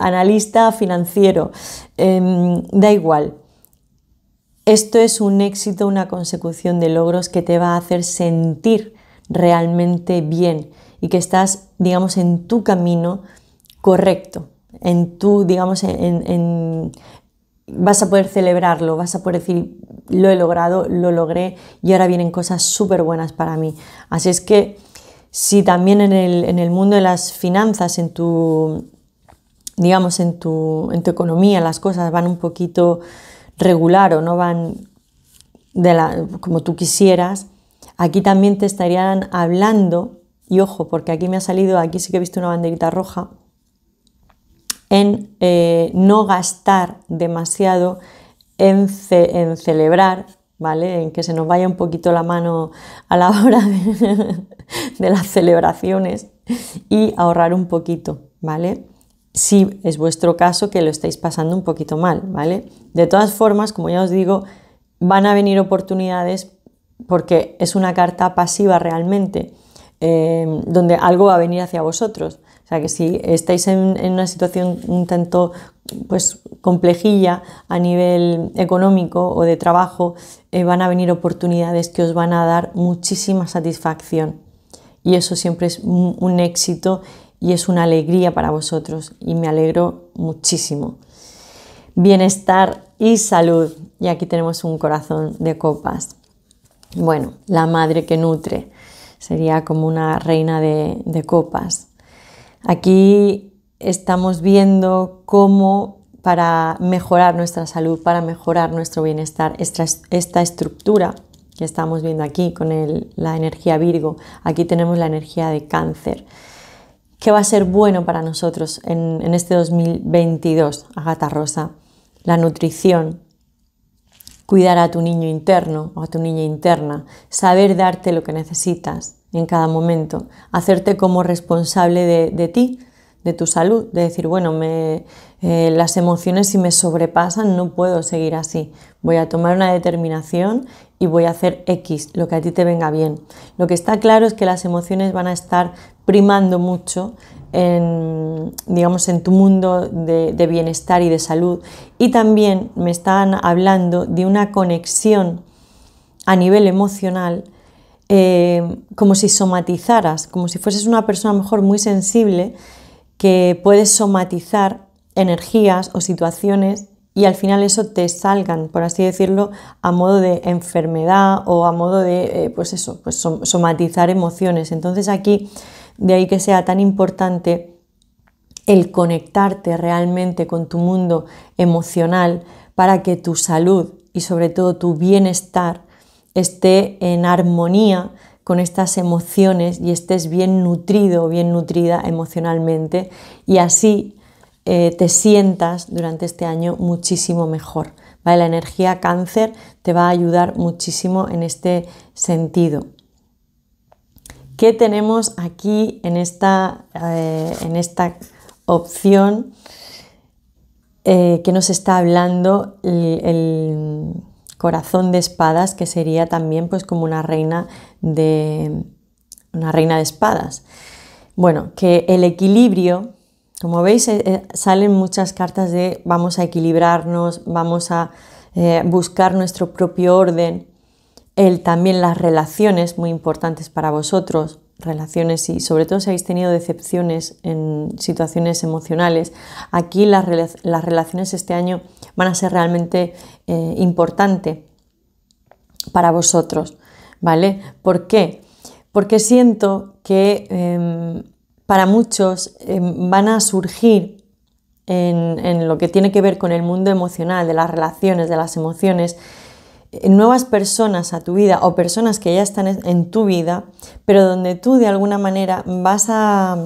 Analista financiero, em, da igual. Esto es un éxito, una consecución de logros que te va a hacer sentir realmente bien y que estás, digamos, en tu camino correcto, en tu, digamos, en, vas a poder celebrarlo, vas a poder decir, lo he logrado, lo logré y ahora vienen cosas súper buenas para mí. Así es que si también en el, mundo de las finanzas, en tu, digamos, en tu, en tu economía las cosas van un poquito regular o no van de como tú quisieras, aquí también te estarían hablando y ojo, porque aquí me ha salido, aquí sí que he visto una banderita roja, en eh, no gastar demasiado en, celebrar, ¿vale? En que se nos vaya un poquito la mano a la hora de, de las celebraciones y ahorrar un poquito, ¿vale? Si es vuestro caso que lo estáis pasando un poquito mal, ¿vale? De todas formas, como ya os digo, van a venir oportunidades porque es una carta pasiva realmente Em, donde algo va a venir hacia vosotros. O sea que si estáis en, una situación un tanto pues complejilla a nivel económico o de trabajo, eh, van a venir oportunidades que os van a dar muchísima satisfacción. Y eso siempre es un éxito y es una alegría para vosotros y me alegro muchísimo. Bienestar y salud. Y aquí tenemos un corazón de copas. Bueno, la madre que nutre sería como una reina de, copas. Aquí estamos viendo cómo para mejorar nuestra salud, para mejorar nuestro bienestar, esta, estructura que estamos viendo aquí con la energía Virgo, aquí tenemos la energía de cáncer. ¿Qué va a ser bueno para nosotros en, en este 2022, Agata Rosa? La nutrición, cuidar a tu niño interno o a tu niña interna, saber darte lo que necesitas en cada momento, hacerte como responsable de, ti, de tu salud, de decir, bueno, me, eh, las emociones si me sobrepasan no puedo seguir así, voy a tomar una determinación y voy a hacer X, lo que a ti te venga bien. Lo que está claro es que las emociones van a estar primando mucho en, digamos, en tu mundo de, bienestar y de salud. Y también me están hablando de una conexión a nivel emocional, eh, como si somatizaras, como si fueses una persona mejor muy sensible que puedes somatizar energías o situaciones y al final eso te salgan, por así decirlo, a modo de enfermedad o a modo de, eh, pues eso, pues somatizar emociones. Entonces aquí de ahí que sea tan importante el conectarte realmente con tu mundo emocional para que tu salud y sobre todo tu bienestar esté en armonía con estas emociones y estés bien nutrido, bien nutrida emocionalmente y así eh, te sientas durante este año muchísimo mejor. ¿vale? La energía cáncer te va a ayudar muchísimo en este sentido. ¿Qué tenemos aquí en esta, eh, en esta opción eh, que nos está hablando el, corazón de espadas, que sería también pues, como una reina de, una reina de espadas? Bueno, que el equilibrio, como veis, eh, salen muchas cartas de vamos a equilibrarnos, vamos a buscar nuestro propio orden también las relaciones muy importantes para vosotros, relaciones y sobre todo si habéis tenido decepciones en situaciones emocionales, aquí las, relaciones este año van a ser realmente importantes eh, importante para vosotros, ¿vale? ¿Por qué? Porque siento que em, para muchos em, van a surgir en lo que tiene que ver con el mundo emocional, de las relaciones, de las emociones, nuevas personas a tu vida o personas que ya están en tu vida, pero donde tú de alguna manera vas a,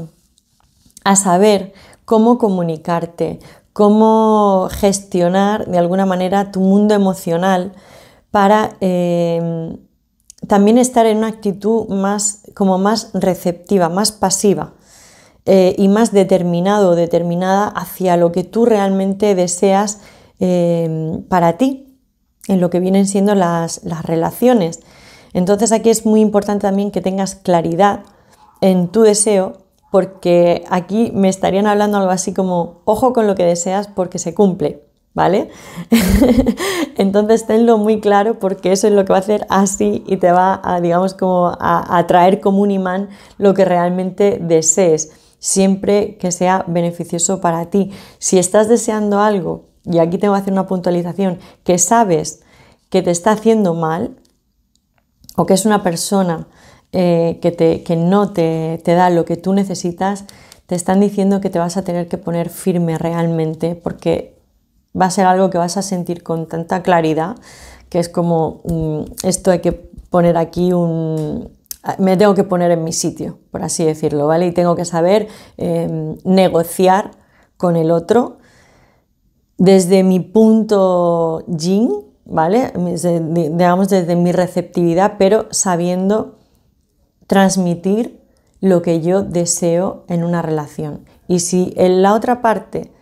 saber cómo comunicarte, cómo gestionar de alguna manera tu mundo emocional para em, también estar en una actitud más, como más receptiva, más pasiva. Eh, y más determinado o determinada hacia lo que tú realmente deseas em, para ti en lo que vienen siendo las, relaciones. Entonces aquí es muy importante también que tengas claridad en tu deseo porque aquí me estarían hablando algo así como, ojo con lo que deseas porque se cumple, ¿vale? [laughs] Entonces tenlo muy claro porque eso es lo que va a hacer así y te va a, digamos, como a atraer como un imán lo que realmente desees, siempre que sea beneficioso para ti. Si estás deseando algo y aquí tengo que hacer una puntualización, que sabes que te está haciendo mal o que es una persona eh, que, que, no te, da lo que tú necesitas, te están diciendo que te vas a tener que poner firme realmente porque va a ser algo que vas a sentir con tanta claridad que es como mm, esto hay que poner aquí un... me tengo que poner en mi sitio, por así decirlo, ¿vale? Y tengo que saber em, negociar con el otro desde mi punto yin, ¿vale? Digamos desde mi receptividad, pero sabiendo transmitir lo que yo deseo en una relación. Y si en la otra parte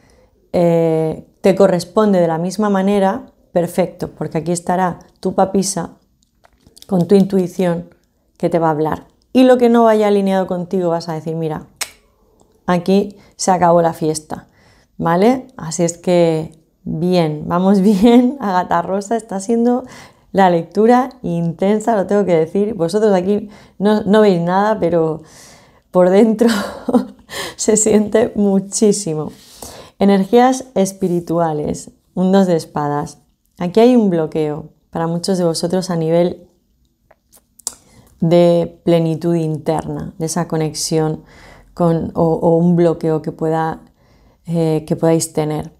eh, te corresponde de la misma manera, perfecto, porque aquí estará tu papisa con tu intuición que te va a hablar. Y lo que no vaya alineado contigo vas a decir, mira, aquí se acabó la fiesta. ¿vale? Así es que bien, vamos [laughs] bien, Agatha Rosa está siendo la lectura intensa, lo tengo que decir. Vosotros aquí no, veis nada, pero por dentro [laughs] se siente muchísimo. Energías espirituales, un dos de espadas. Aquí hay un bloqueo para muchos de vosotros a nivel de plenitud interna, de esa conexión o un bloqueo que pueda eh, que podáis tener.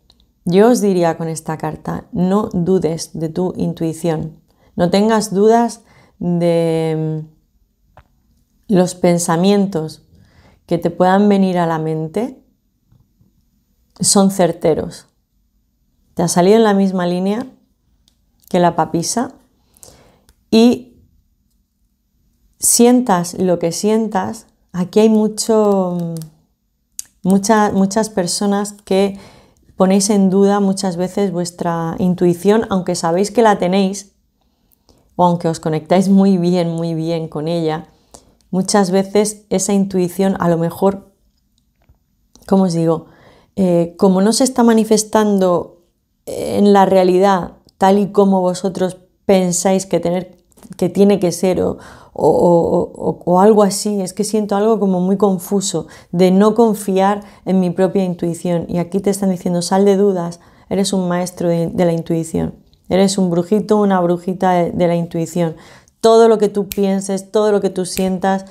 Yo os diría con esta carta, no dudes de tu intuición, no tengas dudas de mm, los pensamientos que te puedan venir a la mente, son certeros. Te ha salido en la misma línea que la papisa y sientas lo que sientas, aquí hay mucho mm, muchas personas que ponéis en duda muchas veces vuestra intuición, aunque sabéis que la tenéis, o aunque os conectáis muy bien, muy bien con ella, muchas veces esa intuición a lo mejor, como os digo? Eh, como no se está manifestando en la realidad tal y como vosotros pensáis que tener que tiene que ser o, algo así. Es que siento algo como muy confuso de no confiar en mi propia intuición. Y aquí te están diciendo, sal de dudas, eres un maestro de, la intuición. Eres un brujito, una brujita de, la intuición. Todo lo que tú pienses, todo lo que tú sientas,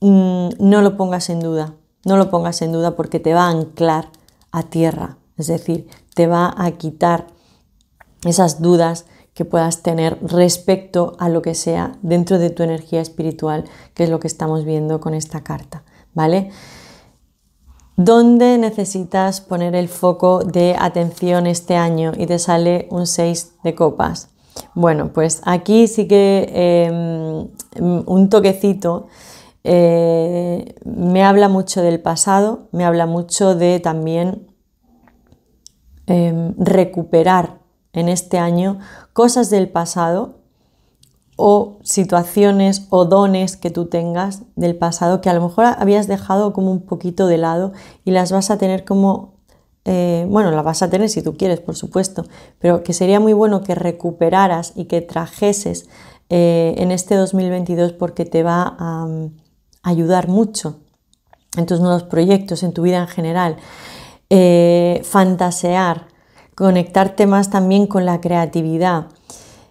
mm, no lo pongas en duda. No lo pongas en duda porque te va a anclar a tierra. Es decir, te va a quitar esas dudas, que puedas tener respecto a lo que sea dentro de tu energía espiritual, que es lo que estamos viendo con esta carta, ¿vale? ¿Dónde necesitas poner el foco de atención este año? Y te sale un 6 de copas. Bueno, pues aquí sí que em, un toquecito eh, me habla mucho del pasado, me habla mucho de también em, recuperar en este año cosas del pasado o situaciones o dones que tú tengas del pasado que a lo mejor habías dejado como un poquito de lado y las vas a tener como, eh, bueno, las vas a tener si tú quieres, por supuesto, pero que sería muy bueno que recuperaras y que trajeses eh, en este 2022 porque te va a mm, ayudar mucho en tus nuevos proyectos, en tu vida en general. Eh, fantasear, conectarte más también con la creatividad,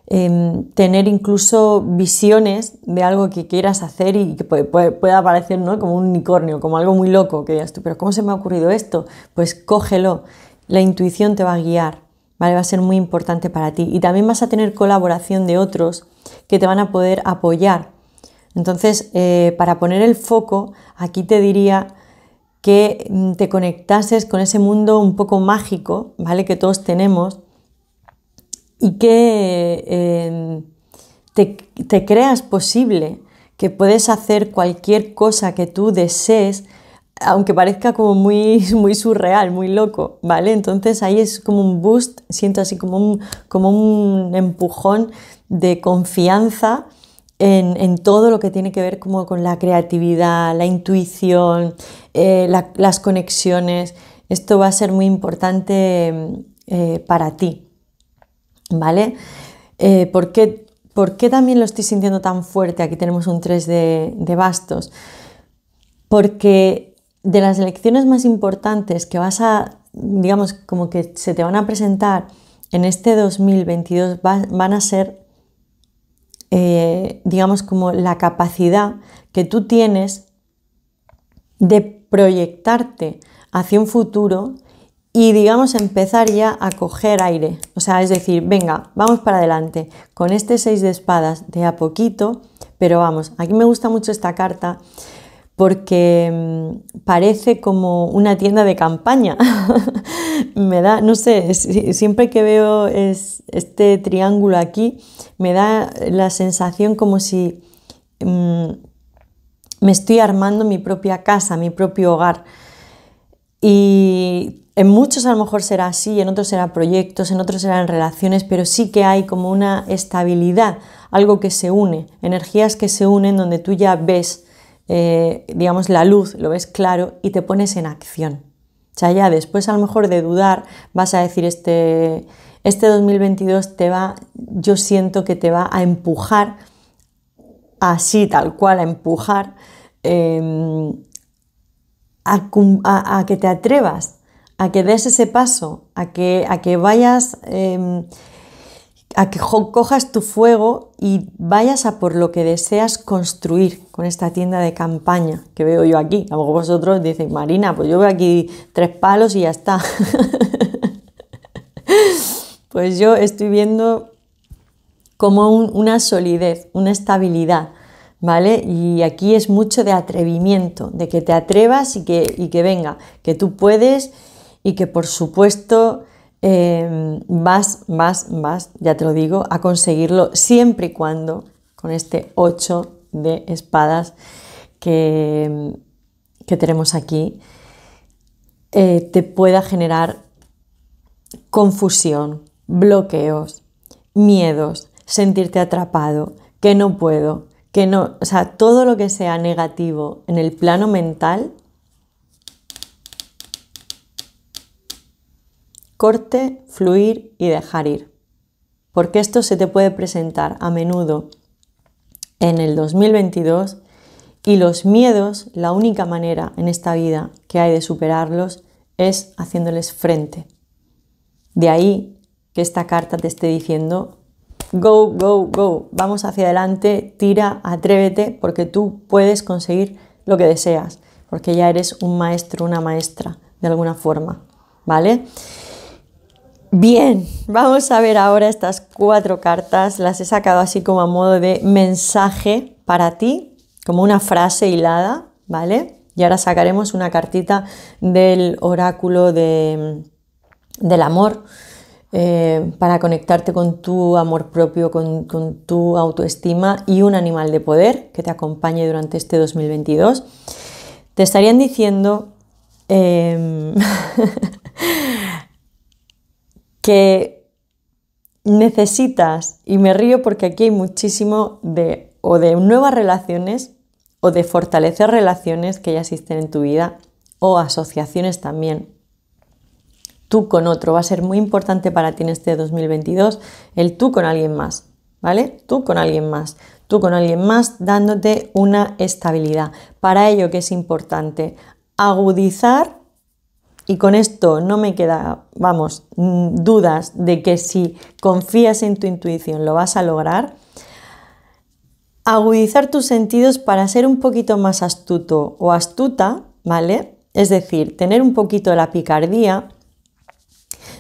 em, tener incluso visiones de algo que quieras hacer y que pueda parecer ¿no? como un unicornio, como algo muy loco, que digas tú, pero ¿cómo se me ha ocurrido esto? Pues cógelo, la intuición te va a guiar, ¿vale? va a ser muy importante para ti y también vas a tener colaboración de otros que te van a poder apoyar. Entonces, eh, para poner el foco, aquí te diría que mm, te conectases con ese mundo un poco mágico, ¿vale? Que todos tenemos y que em, te, creas posible, que puedes hacer cualquier cosa que tú desees, aunque parezca como muy, [laughs] muy surreal, muy loco, ¿vale? Entonces ahí es como un boost, siento así como un empujón de confianza en, todo lo que tiene que ver como con la creatividad, la intuición, eh, las conexiones. Esto va a ser muy importante eh, para ti, ¿vale? Eh, ¿por, qué, también lo estoy sintiendo tan fuerte? Aquí tenemos un 3 de, bastos. Porque de las elecciones más importantes que vas a, digamos, como que se te van a presentar en este 2022 van a ser eh, digamos, como la capacidad que tú tienes de proyectarte hacia un futuro y digamos empezar ya a coger aire. O sea, es decir, venga, vamos para adelante con este seis de espadas de a poquito, pero vamos, aquí me gusta mucho esta carta porque mm, parece como una tienda de campaña. [laughs] me da, no sé, siempre que veo este triángulo aquí, me da la sensación como si mm, me estoy armando mi propia casa, mi propio hogar. Y en muchos a lo mejor será así, en otros serán proyectos, en otros serán relaciones, pero sí que hay como una estabilidad, algo que se une, energías que se unen donde tú ya ves eh, digamos, la luz, lo ves claro y te pones en acción. O sea, ya después a lo mejor de dudar vas a decir, este, este 2022 te va, yo siento que te va a empujar, así tal cual, a empujar em, a, que te atrevas, a que des ese paso, a que, a que vayas... Em, a que cojas tu fuego y vayas a por lo que deseas construir con esta tienda de campaña que veo yo aquí. A vosotros dices, Marina, pues yo veo aquí tres palos y ya está. [laughs] pues yo estoy viendo como una solidez, una estabilidad, ¿vale? Y aquí es mucho de atrevimiento, de que te atrevas y que, y que venga, que tú puedes y que por supuesto Em, vas, vas, vas, ya te lo digo, a conseguirlo siempre y cuando con este 8 de espadas que, que tenemos aquí, eh, te pueda generar confusión, bloqueos, miedos, sentirte atrapado, que no puedo, que no, o sea, todo lo que sea negativo en el plano mental corte, fluir y dejar ir. Porque esto se te puede presentar a menudo en el 2022 y los miedos, la única manera en esta vida que hay de superarlos es haciéndoles frente. De ahí que esta carta te esté diciendo, go, go, go, vamos hacia adelante, tira, atrévete, porque tú puedes conseguir lo que deseas, porque ya eres un maestro, una maestra, de alguna forma, ¿vale? Bien, vamos a ver ahora estas cuatro cartas. Las he sacado así como a modo de mensaje para ti, como una frase hilada, ¿vale? Y ahora sacaremos una cartita del oráculo del amor eh, para conectarte con tu amor propio, con, tu autoestima y un animal de poder que te acompañe durante este 2022. Te estarían diciendo... Em, [laughs] que necesitas, y me río porque aquí hay muchísimo de o de nuevas relaciones o de fortalecer relaciones que ya existen en tu vida o asociaciones también. Tú con otro va a ser muy importante para ti en este 2022, el tú con alguien más, ¿vale? Tú con alguien más, tú con alguien más dándote una estabilidad. Para ello que es importante agudizar y con esto no me queda, vamos, mm, dudas de que si confías en tu intuición lo vas a lograr. Agudizar tus sentidos para ser un poquito más astuto o astuta, ¿vale? Es decir, tener un poquito la picardía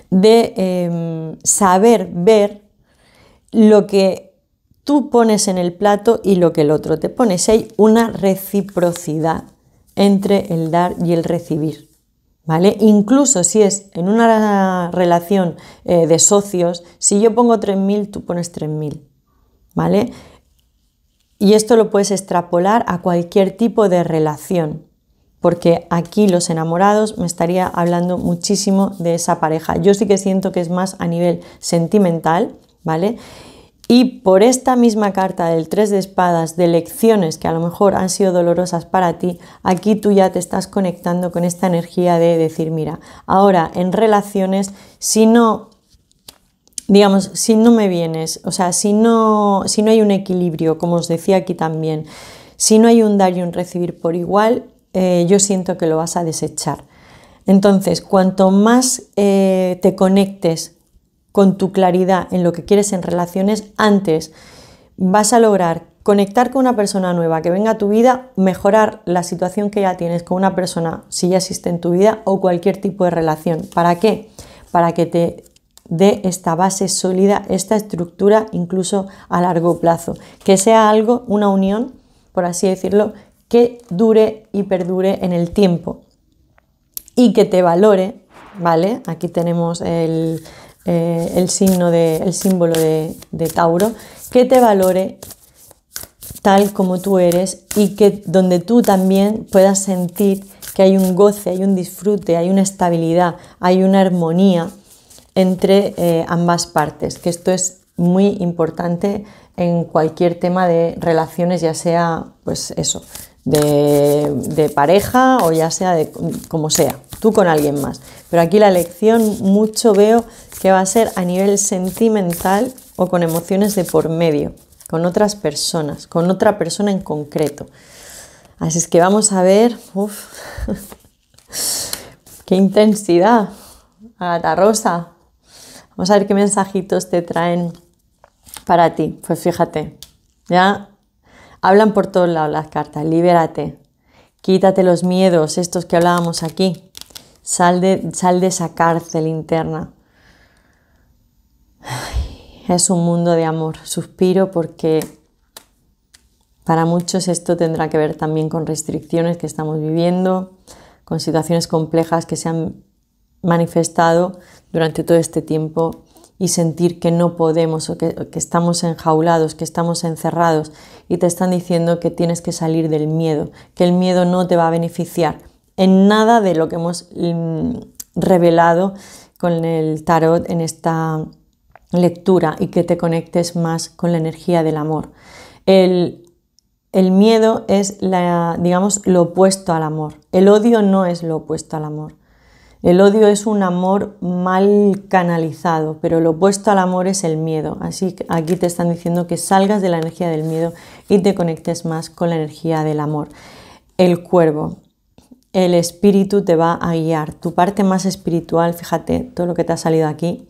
de em, saber ver lo que tú pones en el plato y lo que el otro te pone. Si hay una reciprocidad entre el dar y el recibir. ¿Vale? Incluso si es en una relación eh, de socios, si yo pongo 3.000, tú pones 3.000, ¿vale? Y esto lo puedes extrapolar a cualquier tipo de relación, porque aquí los enamorados me estaría hablando muchísimo de esa pareja. Yo sí que siento que es más a nivel sentimental, ¿vale? Y por esta misma carta del 3 de espadas, de lecciones que a lo mejor han sido dolorosas para ti, aquí tú ya te estás conectando con esta energía de decir, mira, ahora en relaciones, si no, digamos, si no me vienes, o sea, si no, si no hay un equilibrio, como os decía aquí también, si no hay un dar y un recibir por igual, eh, yo siento que lo vas a desechar. Entonces, cuanto más eh, te conectes con tu claridad en lo que quieres en relaciones, antes vas a lograr conectar con una persona nueva que venga a tu vida, mejorar la situación que ya tienes con una persona, si ya existe en tu vida, o cualquier tipo de relación. ¿Para qué? Para que te dé esta base sólida, esta estructura, incluso a largo plazo. Que sea algo, una unión, por así decirlo, que dure y perdure en el tiempo y que te valore, ¿vale? Aquí tenemos el, eh, el signo de, el símbolo de, Tauro, que te valore tal como tú eres y que donde tú también puedas sentir que hay un goce, hay un disfrute, hay una estabilidad, hay una armonía entre eh, ambas partes, que esto es muy importante en cualquier tema de relaciones, ya sea pues eso, de, pareja o ya sea de como sea, tú con alguien más. Pero aquí la lección mucho veo que va a ser a nivel sentimental o con emociones de por medio, con otras personas, con otra persona en concreto. Así es que vamos a ver, uff, [laughs] qué intensidad, Agata Rosa. Vamos a ver qué mensajitos te traen para ti. Pues fíjate, ya Hablan por todos lados las cartas, libérate, quítate los miedos, estos que hablábamos aquí, sal de, esa cárcel interna. es un mundo de amor, suspiro porque para muchos esto tendrá que ver también con restricciones que estamos viviendo, con situaciones complejas que se han manifestado durante todo este tiempo y sentir que no podemos o que, estamos enjaulados, que estamos encerrados, y te están diciendo que tienes que salir del miedo, que el miedo no te va a beneficiar en nada de lo que hemos mm, revelado con el tarot en esta lectura y que te conectes más con la energía del amor. El, el miedo es, la, digamos, lo opuesto al amor. El odio no es lo opuesto al amor. El odio es un amor mal canalizado, pero lo opuesto al amor es el miedo. Así que aquí te están diciendo que salgas de la energía del miedo y te conectes más con la energía del amor. El cuervo, el espíritu te va a guiar. Tu parte más espiritual, fíjate todo lo que te ha salido aquí.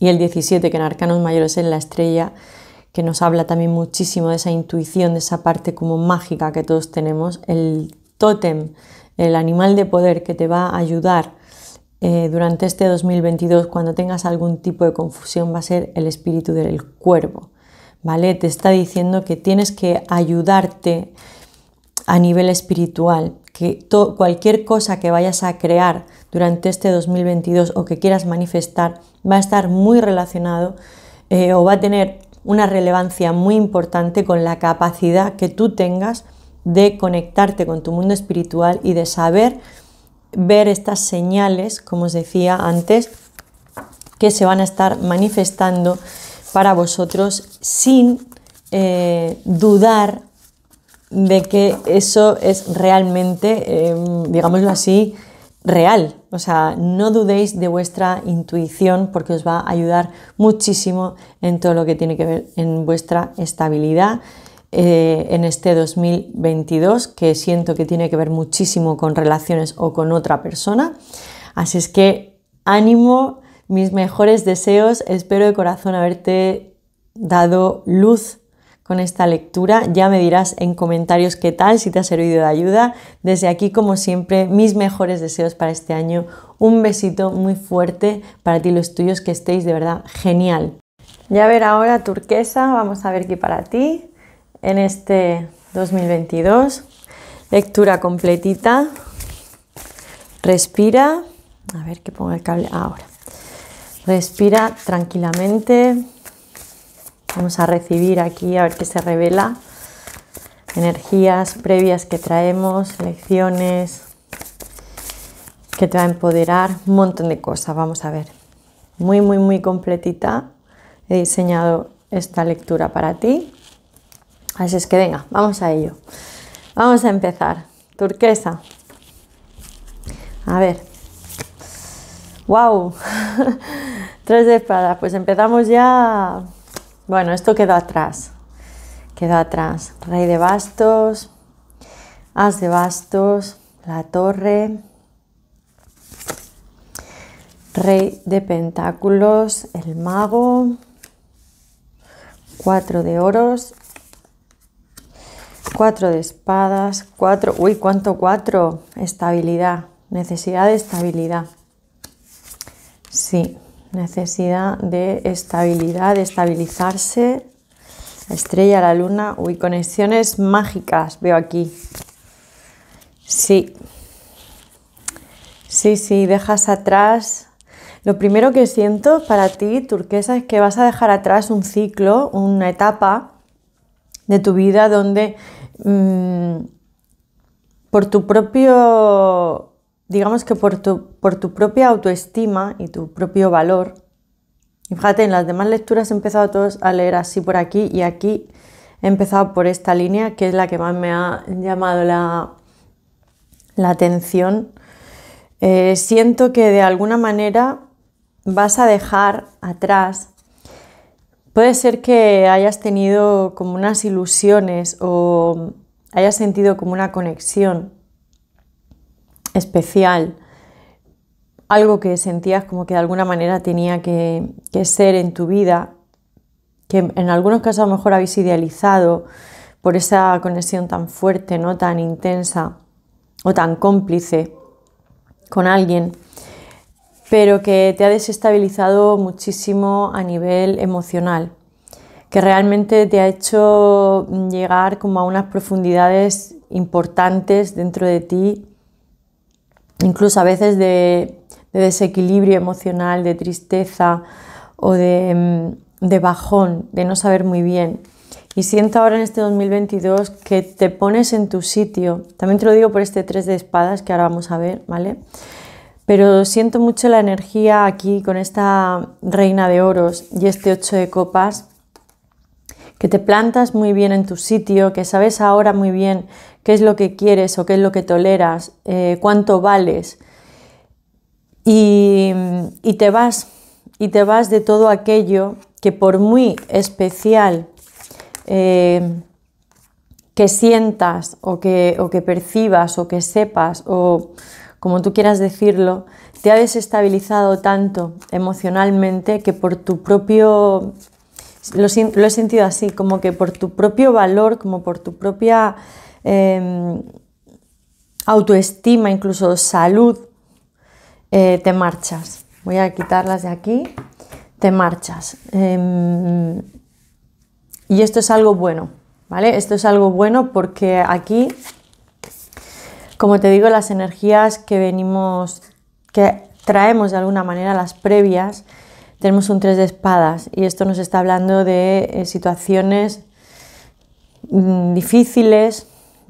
Y el 17, que en Arcanos Mayores es la estrella, que nos habla también muchísimo de esa intuición, de esa parte como mágica que todos tenemos. El tótem el animal de poder que te va a ayudar eh, durante este 2022 cuando tengas algún tipo de confusión va a ser el espíritu del cuervo, ¿vale? Te está diciendo que tienes que ayudarte a nivel espiritual, que cualquier cosa que vayas a crear durante este 2022 o que quieras manifestar va a estar muy relacionado eh, o va a tener una relevancia muy importante con la capacidad que tú tengas de conectarte con tu mundo espiritual y de saber ver estas señales, como os decía antes, que se van a estar manifestando para vosotros sin eh, dudar de que eso es realmente, em, digámoslo así, real. O sea, no dudéis de vuestra intuición porque os va a ayudar muchísimo en todo lo que tiene que ver en vuestra estabilidad eh, en este 2022 que siento que tiene que ver muchísimo con relaciones o con otra persona. Así es que ánimo, mis mejores deseos, espero de corazón haberte dado luz con esta lectura. Ya me dirás en comentarios qué tal, si te ha servido de ayuda. Desde aquí, como siempre, mis mejores deseos para este año. Un besito muy fuerte para ti y los tuyos, que estéis de verdad genial. Ya ver ahora turquesa, vamos a ver qué para ti en este 2022. Lectura completita. Respira. A ver que pongo el cable ahora. Respira tranquilamente. Vamos a recibir aquí a ver qué se revela. Energías previas que traemos, lecciones que te va a empoderar, un montón de cosas. Vamos a ver. Muy, muy, muy completita. He diseñado esta lectura para ti. Así es que venga, vamos a ello. Vamos a empezar. Turquesa. A ver. ¡Wow! [laughs] Tres de espada. Pues empezamos ya. Bueno, esto quedó atrás. Quedó atrás. Rey de bastos. As de bastos. La torre. Rey de pentáculos. El mago. Cuatro de oros Cuatro de espadas, cuatro... Uy, ¿cuánto cuatro? Estabilidad, necesidad de estabilidad. Sí, necesidad de estabilidad, de estabilizarse. estrella, la luna, uy, conexiones mágicas veo aquí. Sí, sí, sí, dejas atrás. Lo primero que siento para ti, turquesa, es que vas a dejar atrás un ciclo, una etapa de tu vida donde Mm, por tu propio, digamos que por tu, por tu propia autoestima y tu propio valor, y fíjate, en las demás lecturas he empezado todos a leer así por aquí y aquí he empezado por esta línea, que es la que más me ha llamado la, la atención. Eh, siento que de alguna manera vas a dejar atrás Puede ser que hayas tenido como unas ilusiones o hayas sentido como una conexión especial, algo que sentías como que de alguna manera tenía que, ser en tu vida, que en algunos casos a lo mejor habéis idealizado por esa conexión tan fuerte, no tan intensa o tan cómplice con alguien pero que te ha desestabilizado muchísimo a nivel emocional, que realmente te ha hecho llegar como a unas profundidades importantes dentro de ti, incluso a veces de, desequilibrio emocional, de tristeza o de, mm, de bajón, de no saber muy bien. Y siento ahora en este 2022 que te pones en tu sitio. También te lo digo por este 3 de espadas que ahora vamos a ver, ¿vale? pero siento mucho la energía aquí con esta reina de oros y este ocho de copas, que te plantas muy bien en tu sitio, que sabes ahora muy bien qué es lo que quieres o qué es lo que toleras, eh, cuánto vales, y, te vas, y te vas de todo aquello que por muy especial eh, que sientas o que, o que percibas o que sepas o como tú quieras decirlo, te ha desestabilizado tanto emocionalmente que por tu propio, lo, he sentido así, como que por tu propio valor, como por tu propia em, autoestima, incluso salud, eh, te marchas. Voy a quitarlas de aquí, te marchas. Em, y esto es algo bueno, ¿vale? Esto es algo bueno porque aquí como te digo, las energías que venimos, que traemos de alguna manera las previas, tenemos un tres de espadas y esto nos está hablando de eh, situaciones mm, difíciles,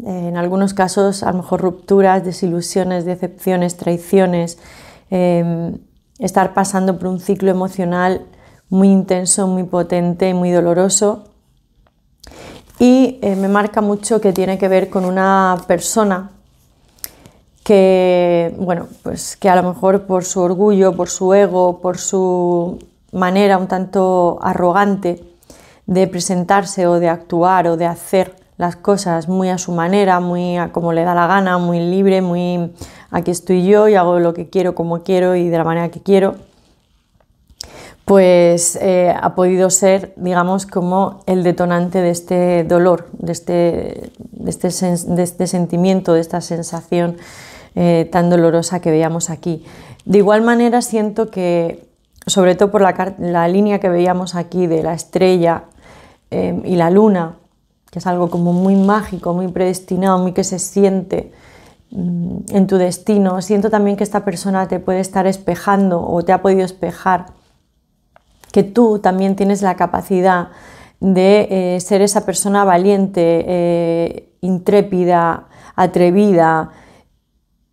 eh, en algunos casos a lo mejor rupturas, desilusiones, decepciones, traiciones, em, estar pasando por un ciclo emocional muy intenso, muy potente, muy doloroso. Y eh, me marca mucho que tiene que ver con una persona que, bueno, pues que a lo mejor por su orgullo, por su ego, por su manera un tanto arrogante de presentarse o de actuar o de hacer las cosas muy a su manera, muy a como le da la gana, muy libre, muy aquí estoy yo y hago lo que quiero, como quiero y de la manera que quiero, pues eh, ha podido ser, digamos, como el detonante de este dolor, de este, de este, este sentimiento, de esta sensación eh, tan dolorosa que veíamos aquí. De igual manera siento que, sobre todo por la, línea que veíamos aquí de la estrella eh, y la luna, que es algo como muy mágico, muy predestinado, muy que se siente mm, en tu destino, siento también que esta persona te puede estar espejando o te ha podido espejar, que tú también tienes la capacidad de eh, ser esa persona valiente, intrépida, atrevida,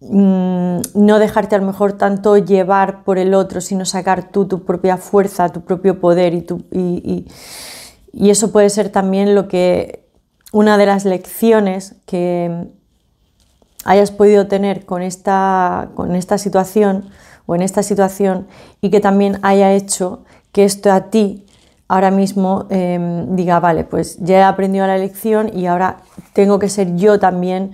Mm, no dejarte a lo mejor tanto llevar por el otro, sino sacar tú tu propia fuerza, tu propio poder y, y, y, eso puede ser también lo que una de las lecciones que hayas podido tener con esta, con esta situación o en esta situación y que también haya hecho que esto a ti ahora mismo em, diga, vale, pues ya he aprendido la lección y ahora tengo que ser yo también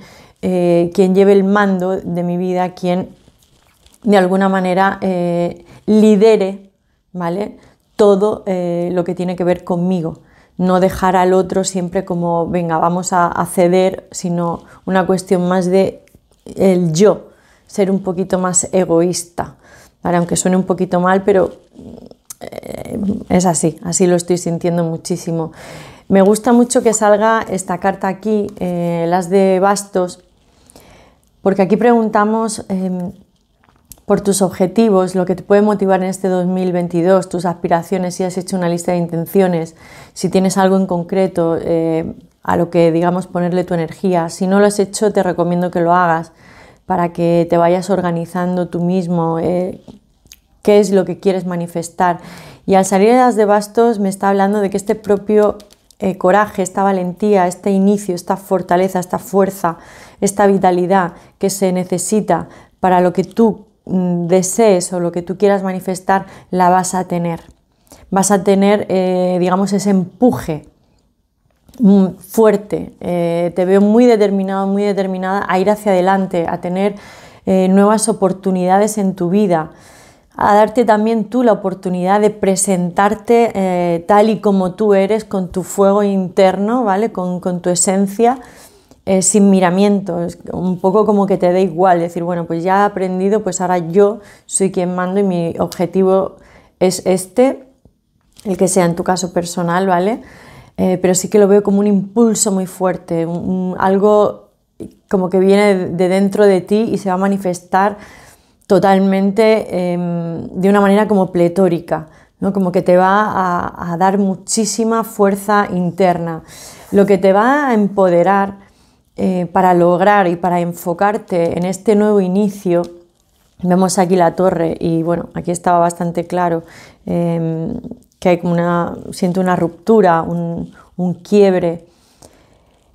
eh, quien lleve el mando de mi vida, quien de alguna manera eh, lidere, ¿vale? Todo eh, lo que tiene que ver conmigo. No dejar al otro siempre como, venga, vamos a, ceder, sino una cuestión más de el yo, ser un poquito más egoísta. Aunque suene un poquito mal, pero es así, así lo estoy sintiendo muchísimo. Me gusta mucho que salga esta carta aquí, las de bastos, porque aquí preguntamos em, por tus objetivos, lo que te puede motivar en este 2022, tus aspiraciones, si has hecho una lista de intenciones, si tienes algo en concreto eh, a lo que, digamos, ponerle tu energía. Si no lo has hecho, te recomiendo que lo hagas para que te vayas organizando tú mismo eh, qué es lo que quieres manifestar. Y al salir de las de bastos me está hablando de que este propio eh, coraje, esta valentía, este inicio, esta fortaleza, esta fuerza, esta vitalidad que se necesita para lo que tú mm, desees o lo que tú quieras manifestar, la vas a tener. Vas a tener, eh, digamos, ese empuje mm, fuerte. Eh, te veo muy determinado, muy determinada a ir hacia adelante, a tener eh, nuevas oportunidades en tu vida, a darte también tú la oportunidad de presentarte tal y como tú eres, con tu fuego interno, ¿vale? con tu esencia eh, sin miramientos, un poco como que te da igual, decir, bueno, pues ya he aprendido, pues ahora yo soy quien mando y mi objetivo es este, el que sea en tu caso personal, ¿vale? Eh, pero sí que lo veo como un impulso muy fuerte, algo como que viene de dentro de ti y se va a manifestar totalmente em, de una manera como pletórica, ¿no? como que te va a dar muchísima fuerza interna. Lo que te va a empoderar eh, para lograr y para enfocarte en este nuevo inicio, vemos aquí la torre y bueno, aquí estaba bastante claro em, que hay como una, siento una ruptura, un, quiebre.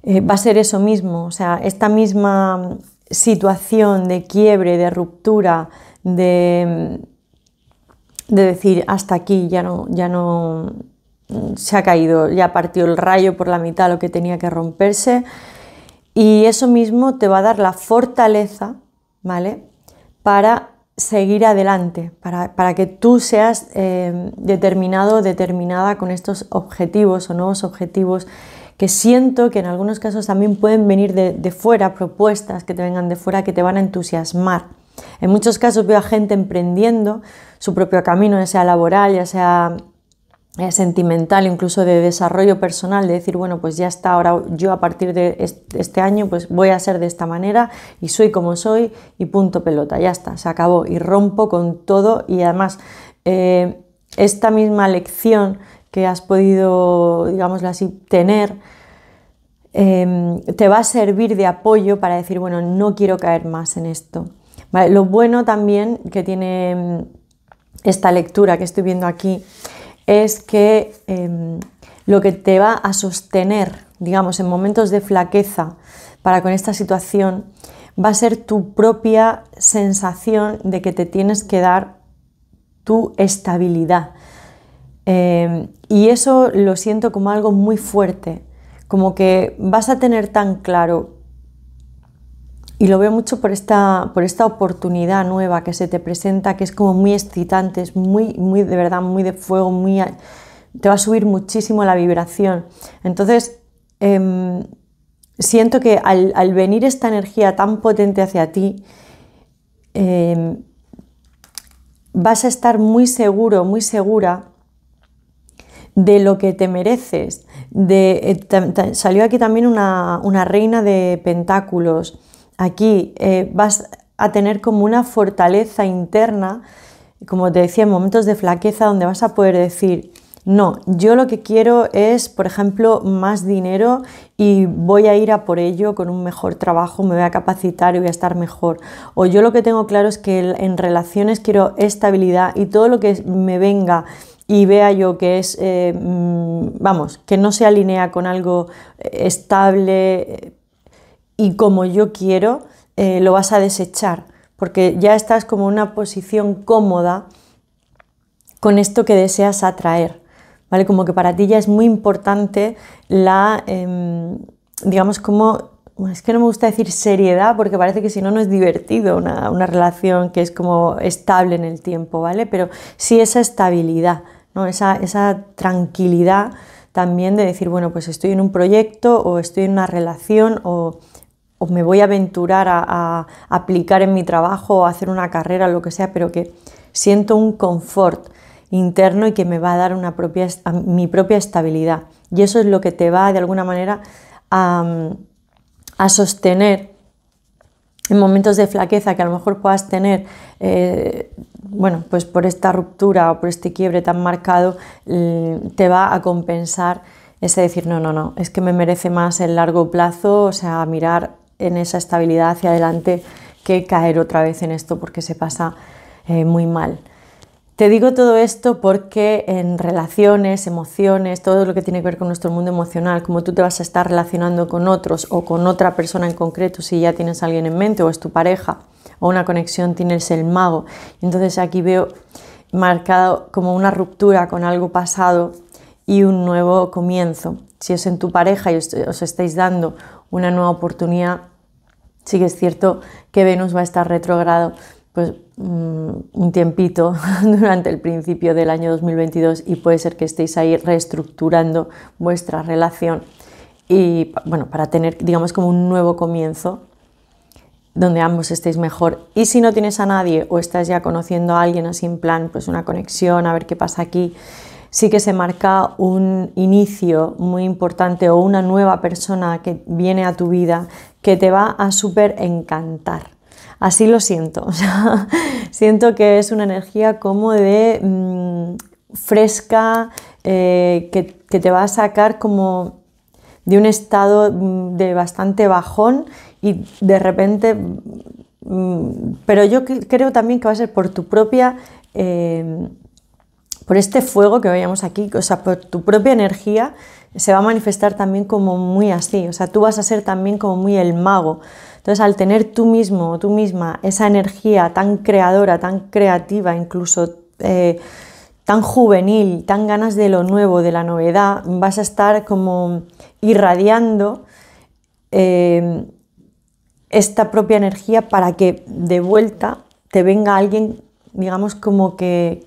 Eh, va a ser eso mismo, o sea, esta misma situación de quiebre, de ruptura, de, de decir hasta aquí ya no, ya no mm, se ha caído, ya partió el rayo por la mitad lo que tenía que romperse. Y eso mismo te va a dar la fortaleza, ¿vale? Para seguir adelante, para, que tú seas eh, determinado, determinada con estos objetivos o nuevos objetivos que siento que en algunos casos también pueden venir de, de fuera, propuestas que te vengan de fuera que te van a entusiasmar. En muchos casos veo a gente emprendiendo su propio camino, ya sea laboral, ya sea eh, sentimental, incluso de desarrollo personal, de decir, bueno, pues ya está, ahora yo a partir de este año pues voy a ser de esta manera y soy como soy y punto pelota, ya está, se acabó y rompo con todo y además eh, esta misma lección que has podido, digámoslo así, tener, em, te va a servir de apoyo para decir, bueno, no quiero caer más en esto. lo bueno también que tiene em, esta lectura que estoy viendo aquí es que em, lo que te va a sostener, digamos, en momentos de flaqueza para con esta situación, va a ser tu propia sensación de que te tienes que dar tu estabilidad. Em, y eso lo siento como algo muy fuerte, como que vas a tener tan claro y lo veo mucho por esta, por esta oportunidad nueva que se te presenta, que es como muy excitante, es muy, muy de verdad, muy de fuego, muy, te va a subir muchísimo la vibración. Entonces, em, siento que al, venir esta energía tan potente hacia ti, em, vas a estar muy seguro, muy segura de lo que te mereces. De, eh, salió aquí también una, una reina de pentáculos aquí eh, vas a tener como una fortaleza interna, como te decía, en momentos de flaqueza donde vas a poder decir, no, yo lo que quiero es, por ejemplo, más dinero y voy a ir a por ello con un mejor trabajo, me voy a capacitar y voy a estar mejor. O yo lo que tengo claro es que en relaciones quiero estabilidad y todo lo que me venga y vea yo que es, eh, mm, vamos, que no se alinea con algo eh, estable, y como yo quiero, eh, lo vas a desechar, porque ya estás como en una posición cómoda con esto que deseas atraer, ¿vale? Como que para ti ya es muy importante la, em, digamos, como es que no me gusta decir seriedad porque parece que si no, no es divertido una, relación que es como estable en el tiempo, ¿vale? Pero sí esa estabilidad, ¿no? Esa, esa tranquilidad también de decir, bueno, pues estoy en un proyecto o estoy en una relación o o me voy a aventurar a, aplicar en mi trabajo o a hacer una carrera, lo que sea, pero que siento un confort interno y que me va a dar una propia, mi propia estabilidad. Y eso es lo que te va de alguna manera a, sostener en momentos de flaqueza que a lo mejor puedas tener, eh, bueno, pues por esta ruptura o por este quiebre tan marcado, mm, te va a compensar ese decir, no, no, no, es que me merece más el largo plazo, o sea, mirar en esa estabilidad hacia adelante que caer otra vez en esto porque se pasa eh, muy mal. Te digo todo esto porque en relaciones, emociones, todo lo que tiene que ver con nuestro mundo emocional, como tú te vas a estar relacionando con otros o con otra persona en concreto, si ya tienes alguien en mente o es tu pareja o una conexión, tienes el mago. Entonces aquí veo marcado como una ruptura con algo pasado y un nuevo comienzo. Si es en tu pareja y os estáis dando una nueva oportunidad, Sí que es cierto que Venus va a estar retrogrado pues mm, un tiempito [laughs] durante el principio del año 2022 y puede ser que estéis ahí reestructurando vuestra relación y bueno, para tener digamos como un nuevo comienzo donde ambos estéis mejor. Y si no tienes a nadie o estás ya conociendo a alguien así en plan, pues una conexión, a ver qué pasa aquí, sí que se marca un inicio muy importante o una nueva persona que viene a tu vida que te va a súper encantar. Así lo siento, [laughs] siento que es una energía como de mm, fresca, eh, que, te va a sacar como de un estado mm, de bastante bajón y de repente mm, pero yo creo también que va a ser por tu propia eh, por este fuego que veíamos aquí, o sea, por tu propia energía se va a manifestar también como muy así, o sea, tú vas a ser también como muy el mago. Entonces, al tener tú mismo o tú misma esa energía tan creadora, tan creativa, incluso eh, tan juvenil, tan ganas de lo nuevo, de la novedad, vas a estar como irradiando eh, esta propia energía para que de vuelta te venga alguien, digamos, como que,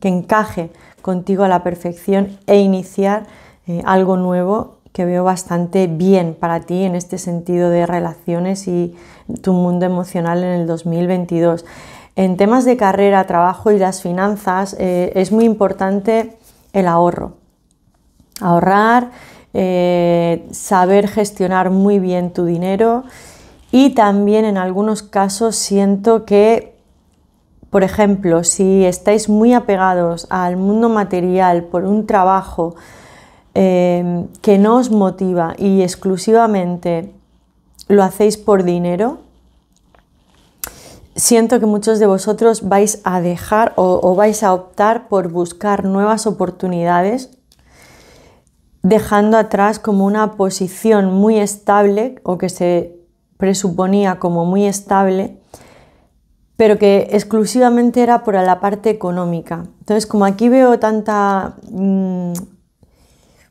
que encaje contigo a la perfección e iniciar eh, algo nuevo que veo bastante bien para ti en este sentido de relaciones y tu mundo emocional en el 2022. En temas de carrera, trabajo y las finanzas eh, es muy importante el ahorro. Ahorrar, eh, saber gestionar muy bien tu dinero y también en algunos casos siento que por ejemplo, si estáis muy apegados al mundo material por un trabajo eh, que no os motiva y exclusivamente lo hacéis por dinero, siento que muchos de vosotros vais a dejar o vais a optar por buscar nuevas oportunidades dejando atrás como una posición muy estable o que se presuponía como muy estable pero que exclusivamente era por la parte económica. Entonces, como aquí veo tanta mm,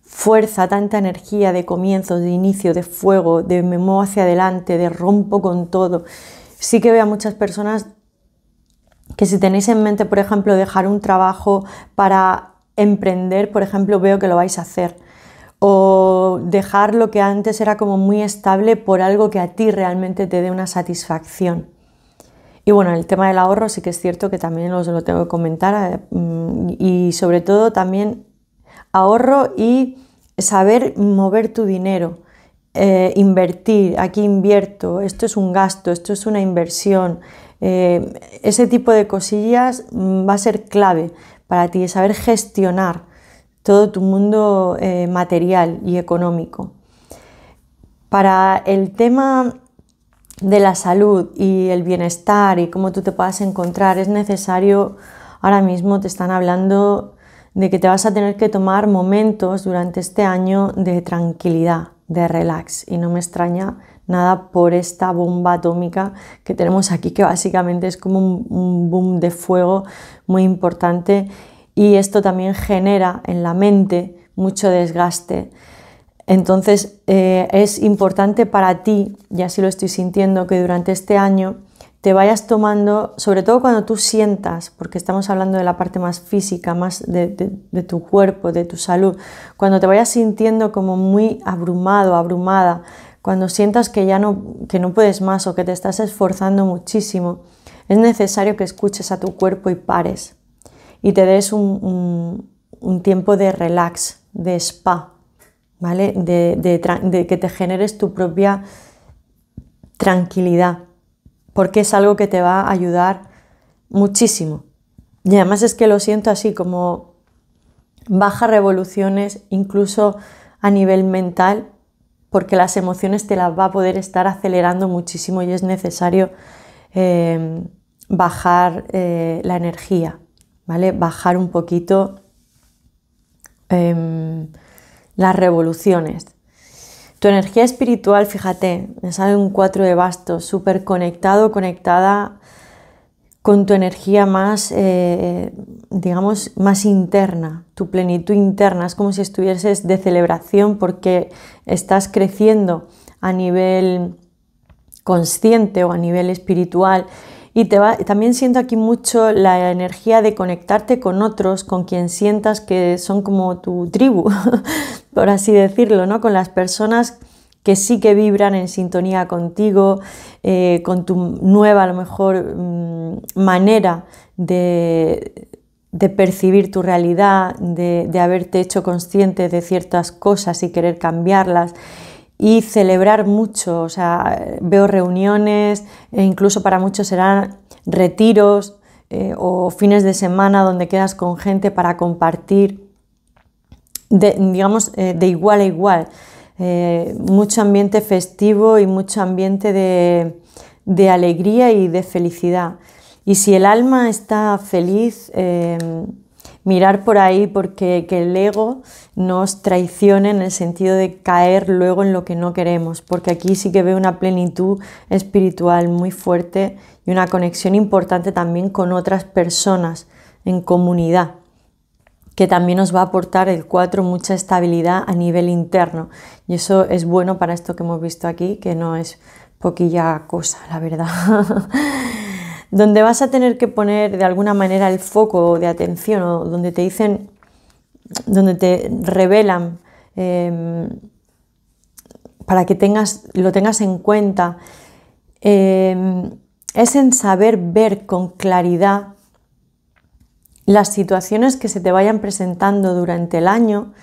fuerza, tanta energía de comienzos, de inicio, de fuego, de me muevo hacia adelante, de rompo con todo, sí que veo a muchas personas que si tenéis en mente, por ejemplo, dejar un trabajo para emprender, por ejemplo, veo que lo vais a hacer. O dejar lo que antes era como muy estable por algo que a ti realmente te dé una satisfacción. Y bueno, el tema del ahorro sí que es cierto que también os lo tengo que comentar eh, mm, y sobre todo también ahorro y saber mover tu dinero, eh, invertir, aquí invierto, esto es un gasto, esto es una inversión, eh, ese tipo de cosillas mm, va a ser clave para ti, saber gestionar todo tu mundo material y económico. Para el tema de la salud y el bienestar y cómo tú te puedas encontrar es necesario, ahora mismo te están hablando de que te vas a tener que tomar momentos durante este año de tranquilidad, de relax. Y no me extraña nada por esta bomba atómica que tenemos aquí, que básicamente es como un, un boom de fuego muy importante. Y esto también genera en la mente mucho desgaste entonces eh, es importante para ti, y así lo estoy sintiendo, que durante este año te vayas tomando, sobre todo cuando tú sientas, porque estamos hablando de la parte más física, más de, tu cuerpo, de tu salud, cuando te vayas sintiendo como muy abrumado, abrumada, cuando sientas que ya no, que no puedes más o que te estás esforzando muchísimo, es necesario que escuches a tu cuerpo y pares y te des un tiempo de relax, de spa, ¿vale? De, que te generes tu propia tranquilidad, porque es algo que te va a ayudar muchísimo. Y además es que lo siento así, como baja revoluciones, incluso a nivel mental, porque las emociones te las va a poder estar acelerando muchísimo y es necesario eh, bajar eh, la energía, ¿vale? Bajar un poquito. Em, las revoluciones. Tu energía espiritual, fíjate, me sale un 4 de bastos, súper conectado, conectada con tu energía más, eh, digamos, más interna, tu plenitud interna. Es como si estuvieses de celebración porque estás creciendo a nivel consciente o a nivel espiritual y también siento aquí mucho la energía de conectarte con otros, con quien sientas que son como tu tribu, [laughs] por así decirlo, ¿no? Con las personas que sí que vibran en sintonía contigo, eh, con tu nueva, a lo mejor, mm, manera de, percibir tu realidad, de haberte hecho consciente de ciertas cosas y querer cambiarlas y celebrar mucho. O sea, veo reuniones, e incluso para muchos serán retiros eh, o fines de semana donde quedas con gente para compartir, digamos, eh, de igual a igual. Eh, mucho ambiente festivo y mucho ambiente de, de, alegría y de felicidad. Y si el alma está feliz, mirar por ahí porque que el ego nos traicione en el sentido de caer luego en lo que no queremos, porque aquí sí que veo una plenitud espiritual muy fuerte y una conexión importante también con otras personas en comunidad que también nos va a aportar el 4 mucha estabilidad a nivel interno. Y eso es bueno para esto que hemos visto aquí, que no es poquilla cosa, la verdad. [laughs] donde vas a tener que poner de alguna manera el foco de atención o donde te dicen, donde te revelan em, para que tengas, lo tengas en cuenta, em, es en saber ver con claridad las situaciones que se te vayan presentando durante el año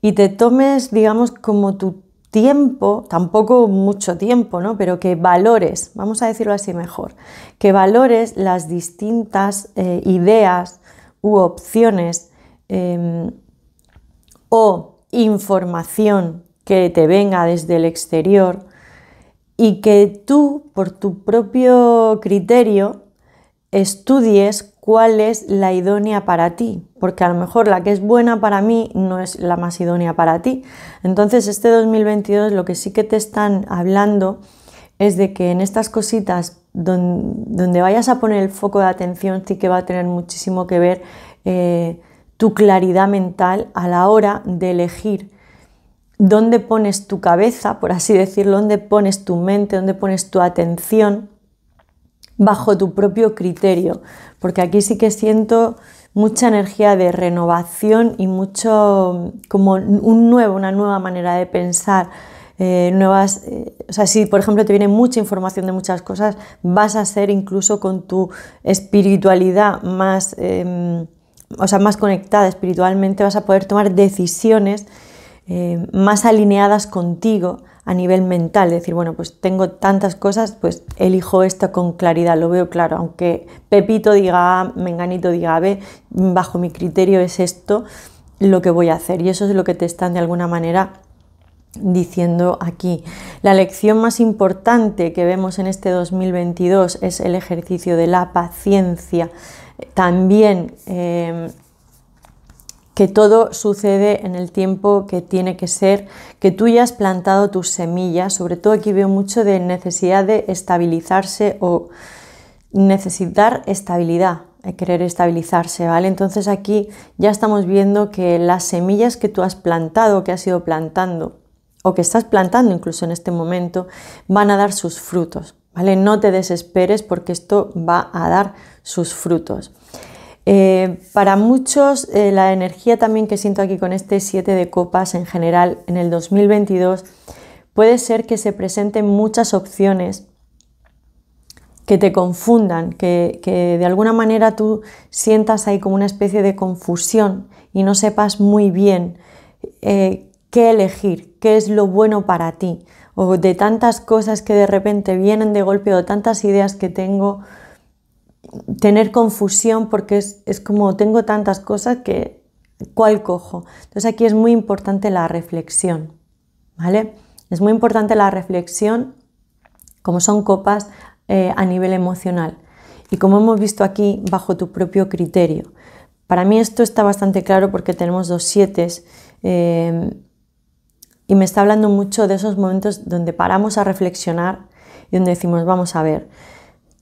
y te tomes, digamos, como tu tiempo, tampoco mucho tiempo, ¿no? pero que valores, vamos a decirlo así mejor, que valores las distintas eh, ideas u opciones em, o información que te venga desde el exterior y que tú, por tu propio criterio, estudies cuál es la idónea para ti, porque a lo mejor la que es buena para mí no es la más idónea para ti. Entonces este 2022 lo que sí que te están hablando es de que en estas cositas donde, vayas a poner el foco de atención sí que va a tener muchísimo que ver eh, tu claridad mental a la hora de elegir dónde pones tu cabeza, por así decirlo, dónde pones tu mente, dónde pones tu atención bajo tu propio criterio, porque aquí sí que siento mucha energía de renovación y mucho mm, como un nuevo, una nueva manera de pensar. Eh, nuevas, eh, o sea, si por ejemplo te viene mucha información de muchas cosas, vas a ser incluso con tu espiritualidad más, em, o sea, más conectada espiritualmente, vas a poder tomar decisiones eh, más alineadas contigo, a nivel mental, decir, bueno, pues tengo tantas cosas, pues elijo esta con claridad, lo veo claro, aunque Pepito diga A, Menganito diga B, bajo mi criterio es esto lo que voy a hacer y eso es lo que te están de alguna manera diciendo aquí. La lección más importante que vemos en este 2022 es el ejercicio de la paciencia. También eh, que todo sucede en el tiempo que tiene que ser, que tú ya has plantado tus semillas, sobre todo aquí veo mucho de necesidad de estabilizarse o necesitar estabilidad, eh, querer estabilizarse, ¿vale? Entonces aquí ya estamos viendo que las semillas que tú has plantado, que has ido plantando, o que estás plantando incluso en este momento, van a dar sus frutos, ¿vale? No te desesperes porque esto va a dar sus frutos. Eh, para muchos, eh, la energía también que siento aquí con este 7 de copas en general en el 2022 puede ser que se presenten muchas opciones que te confundan, que, de alguna manera tú sientas ahí como una especie de confusión y no sepas muy bien eh, qué elegir, qué es lo bueno para ti, o de tantas cosas que de repente vienen de golpe o tantas ideas que tengo tener confusión porque es, como tengo tantas cosas que cuál cojo. Entonces aquí es muy importante la reflexión, ¿vale? Es muy importante la reflexión, como son copas eh, a nivel emocional. Y como hemos visto aquí, bajo tu propio criterio. Para mí esto está bastante claro porque tenemos dos siete eh, y me está hablando mucho de esos momentos donde paramos a reflexionar y donde decimos, vamos a ver,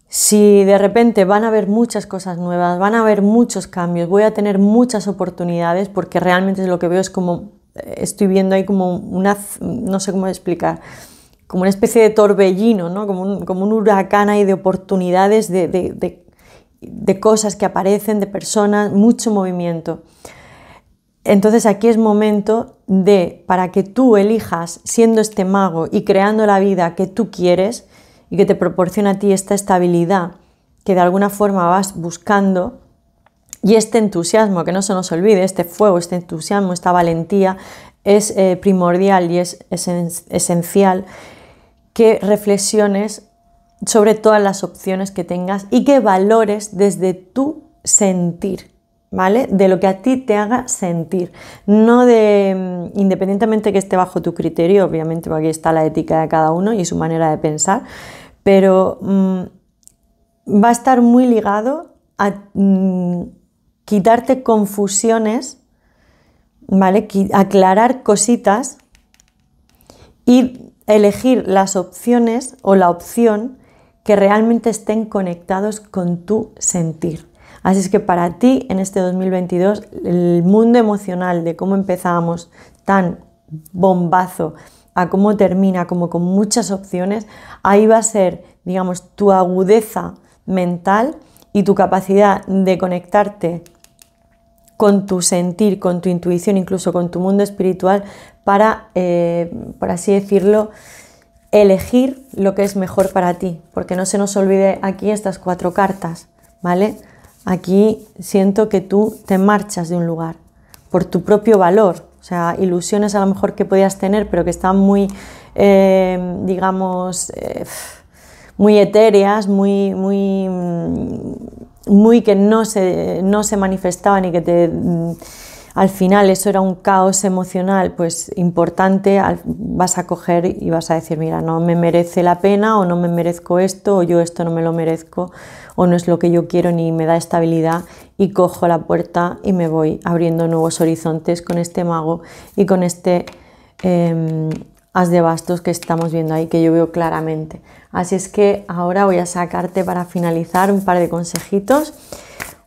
si de repente van a haber muchas cosas nuevas, van a haber muchos cambios, voy a tener muchas oportunidades, porque realmente lo que veo es como, eh, estoy viendo ahí como una, no sé cómo explicar, como una especie de torbellino, ¿no? como, un, huracán ahí de oportunidades, de cosas que aparecen, de personas, mucho movimiento. Entonces aquí es momento de, para que tú elijas, siendo este mago y creando la vida que tú quieres, y que te proporciona a ti esta estabilidad que de alguna forma vas buscando y este entusiasmo, que no se nos olvide, este fuego, este entusiasmo, esta valentía es eh, primordial y es esencial que reflexiones sobre todas las opciones que tengas y que valores desde tu sentir, de lo que a ti te haga sentir, no de, mm, independientemente que esté bajo tu criterio, obviamente, porque aquí está la ética de cada uno y su manera de pensar, pero mm, va a estar muy ligado a mm, quitarte confusiones, ¿vale? aclarar cositas y elegir las opciones o la opción que realmente estén conectados con tu sentir. Así es que para ti en este 2022 el mundo emocional de cómo empezamos tan bombazo a cómo termina, como con muchas opciones, ahí va a ser, digamos, tu agudeza mental y tu capacidad de conectarte con tu sentir, con tu intuición, incluso con tu mundo espiritual, para, eh, por así decirlo, elegir lo que es mejor para ti. Porque no se nos olvide aquí estas cuatro cartas, ¿vale? Aquí siento que tú te marchas de un lugar por tu propio valor, o sea, ilusiones a lo mejor que podías tener, pero que están muy, eh, digamos, eh, muy etéreas, muy, muy, muy que no se, no se manifestaban y que te al final eso era un caos emocional pues importante, vas a coger y vas a decir, mira, no me merece la pena o no me merezco esto o yo esto no me lo merezco o no es lo que yo quiero ni me da estabilidad y cojo la puerta y me voy abriendo nuevos horizontes con este mago y con este em, as de bastos que estamos viendo ahí, que yo veo claramente. Así es que ahora voy a sacarte para finalizar un par de consejitos.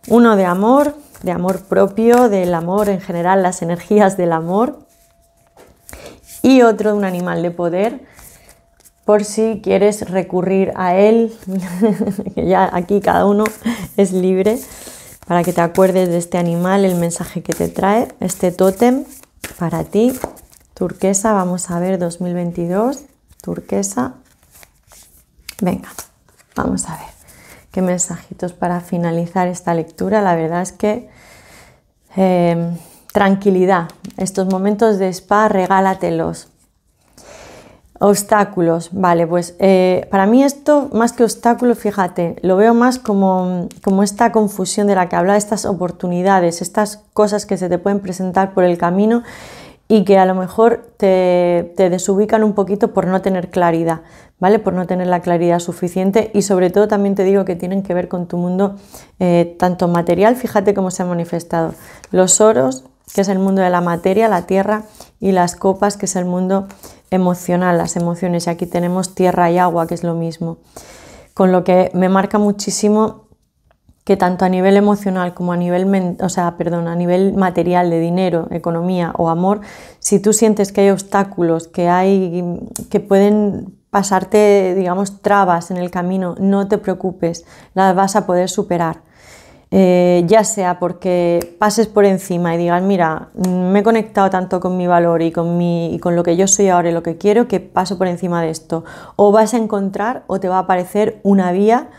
Uno de amor, de amor propio, del amor en general, las energías del amor. Y otro de un animal de poder, por si quieres recurrir a él, [laughs] que ya aquí cada uno es libre, para que te acuerdes de este animal, el mensaje que te trae, este tótem para ti. Turquesa, vamos a ver 2022, turquesa. Venga, vamos a ver qué mensajitos para finalizar esta lectura. La verdad es que em, tranquilidad, estos momentos de spa, regálatelos. Obstáculos, vale, pues eh, para mí esto más que obstáculo, fíjate, lo veo más como, como esta confusión de la que habla, estas oportunidades, estas cosas que se te pueden presentar por el camino y que a lo mejor te, desubican un poquito por no tener claridad. ¿vale? Por no tener la claridad suficiente y sobre todo también te digo que tienen que ver con tu mundo eh, tanto material, fíjate cómo se ha manifestado, los oros, que es el mundo de la materia, la tierra, y las copas, que es el mundo emocional, las emociones, y aquí tenemos tierra y agua, que es lo mismo. Con lo que me marca muchísimo que tanto a nivel emocional como a nivel, o sea, perdón, a nivel material de dinero, economía o amor, si tú sientes que hay obstáculos, que hay que pueden pasarte, digamos, trabas en el camino, no te preocupes, las vas a poder superar. Eh, ya sea porque pases por encima y digas, mira, me he conectado tanto con mi valor y con, mi, y con lo que yo soy ahora y lo que quiero, que paso por encima de esto. O vas a encontrar o te va a aparecer una vía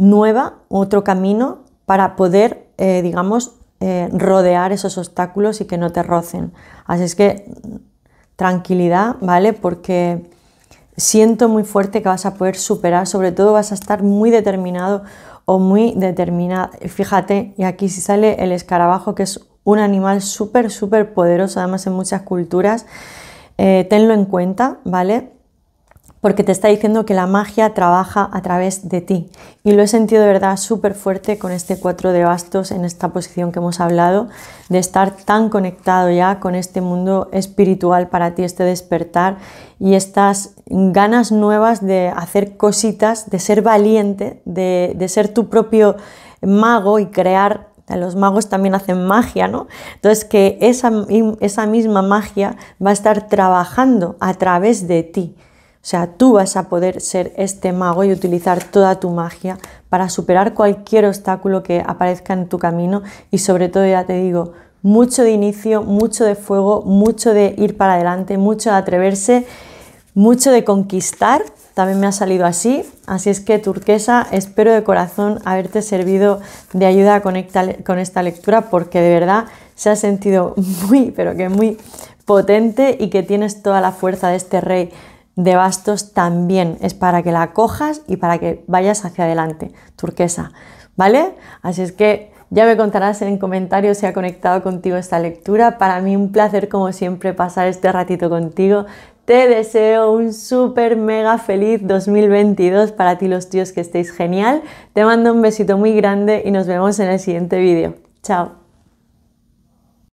nueva, otro camino para poder, eh, digamos, eh, rodear esos obstáculos y que no te rocen. Así es que mm, tranquilidad, ¿vale? Porque siento muy fuerte que vas a poder superar, sobre todo vas a estar muy determinado o muy determinada. Fíjate, y aquí si sale el escarabajo, que es un animal súper, súper poderoso, además en muchas culturas, eh, tenlo en cuenta, ¿vale? porque te está diciendo que la magia trabaja a través de ti. Y lo he sentido de verdad súper fuerte con este cuatro de bastos en esta posición que hemos hablado, de estar tan conectado ya con este mundo espiritual para ti, este despertar y estas ganas nuevas de hacer cositas, de ser valiente, de, ser tu propio mago y crear los magos también hacen magia, ¿no? Entonces, que esa misma magia va a estar trabajando a través de ti. O sea, tú vas a poder ser este mago y utilizar toda tu magia para superar cualquier obstáculo que aparezca en tu camino y sobre todo, ya te digo, mucho de inicio, mucho de fuego, mucho de ir para adelante, mucho de atreverse, mucho de conquistar. También me ha salido así. Así es que, turquesa, espero de corazón haberte servido de ayuda con esta lectura porque de verdad se ha sentido [laughs] muy, pero que muy potente y que tienes toda la fuerza de este rey de bastos también. Es para que la cojas y para que vayas hacia adelante, turquesa. ¿Vale? Así es que ya me contarás en comentarios si ha conectado contigo esta lectura. Para mí un placer como siempre pasar este ratito contigo. Te deseo un súper mega feliz 2022 para ti los tíos que estéis genial. Te mando un besito muy grande y nos vemos en el siguiente vídeo. Chao.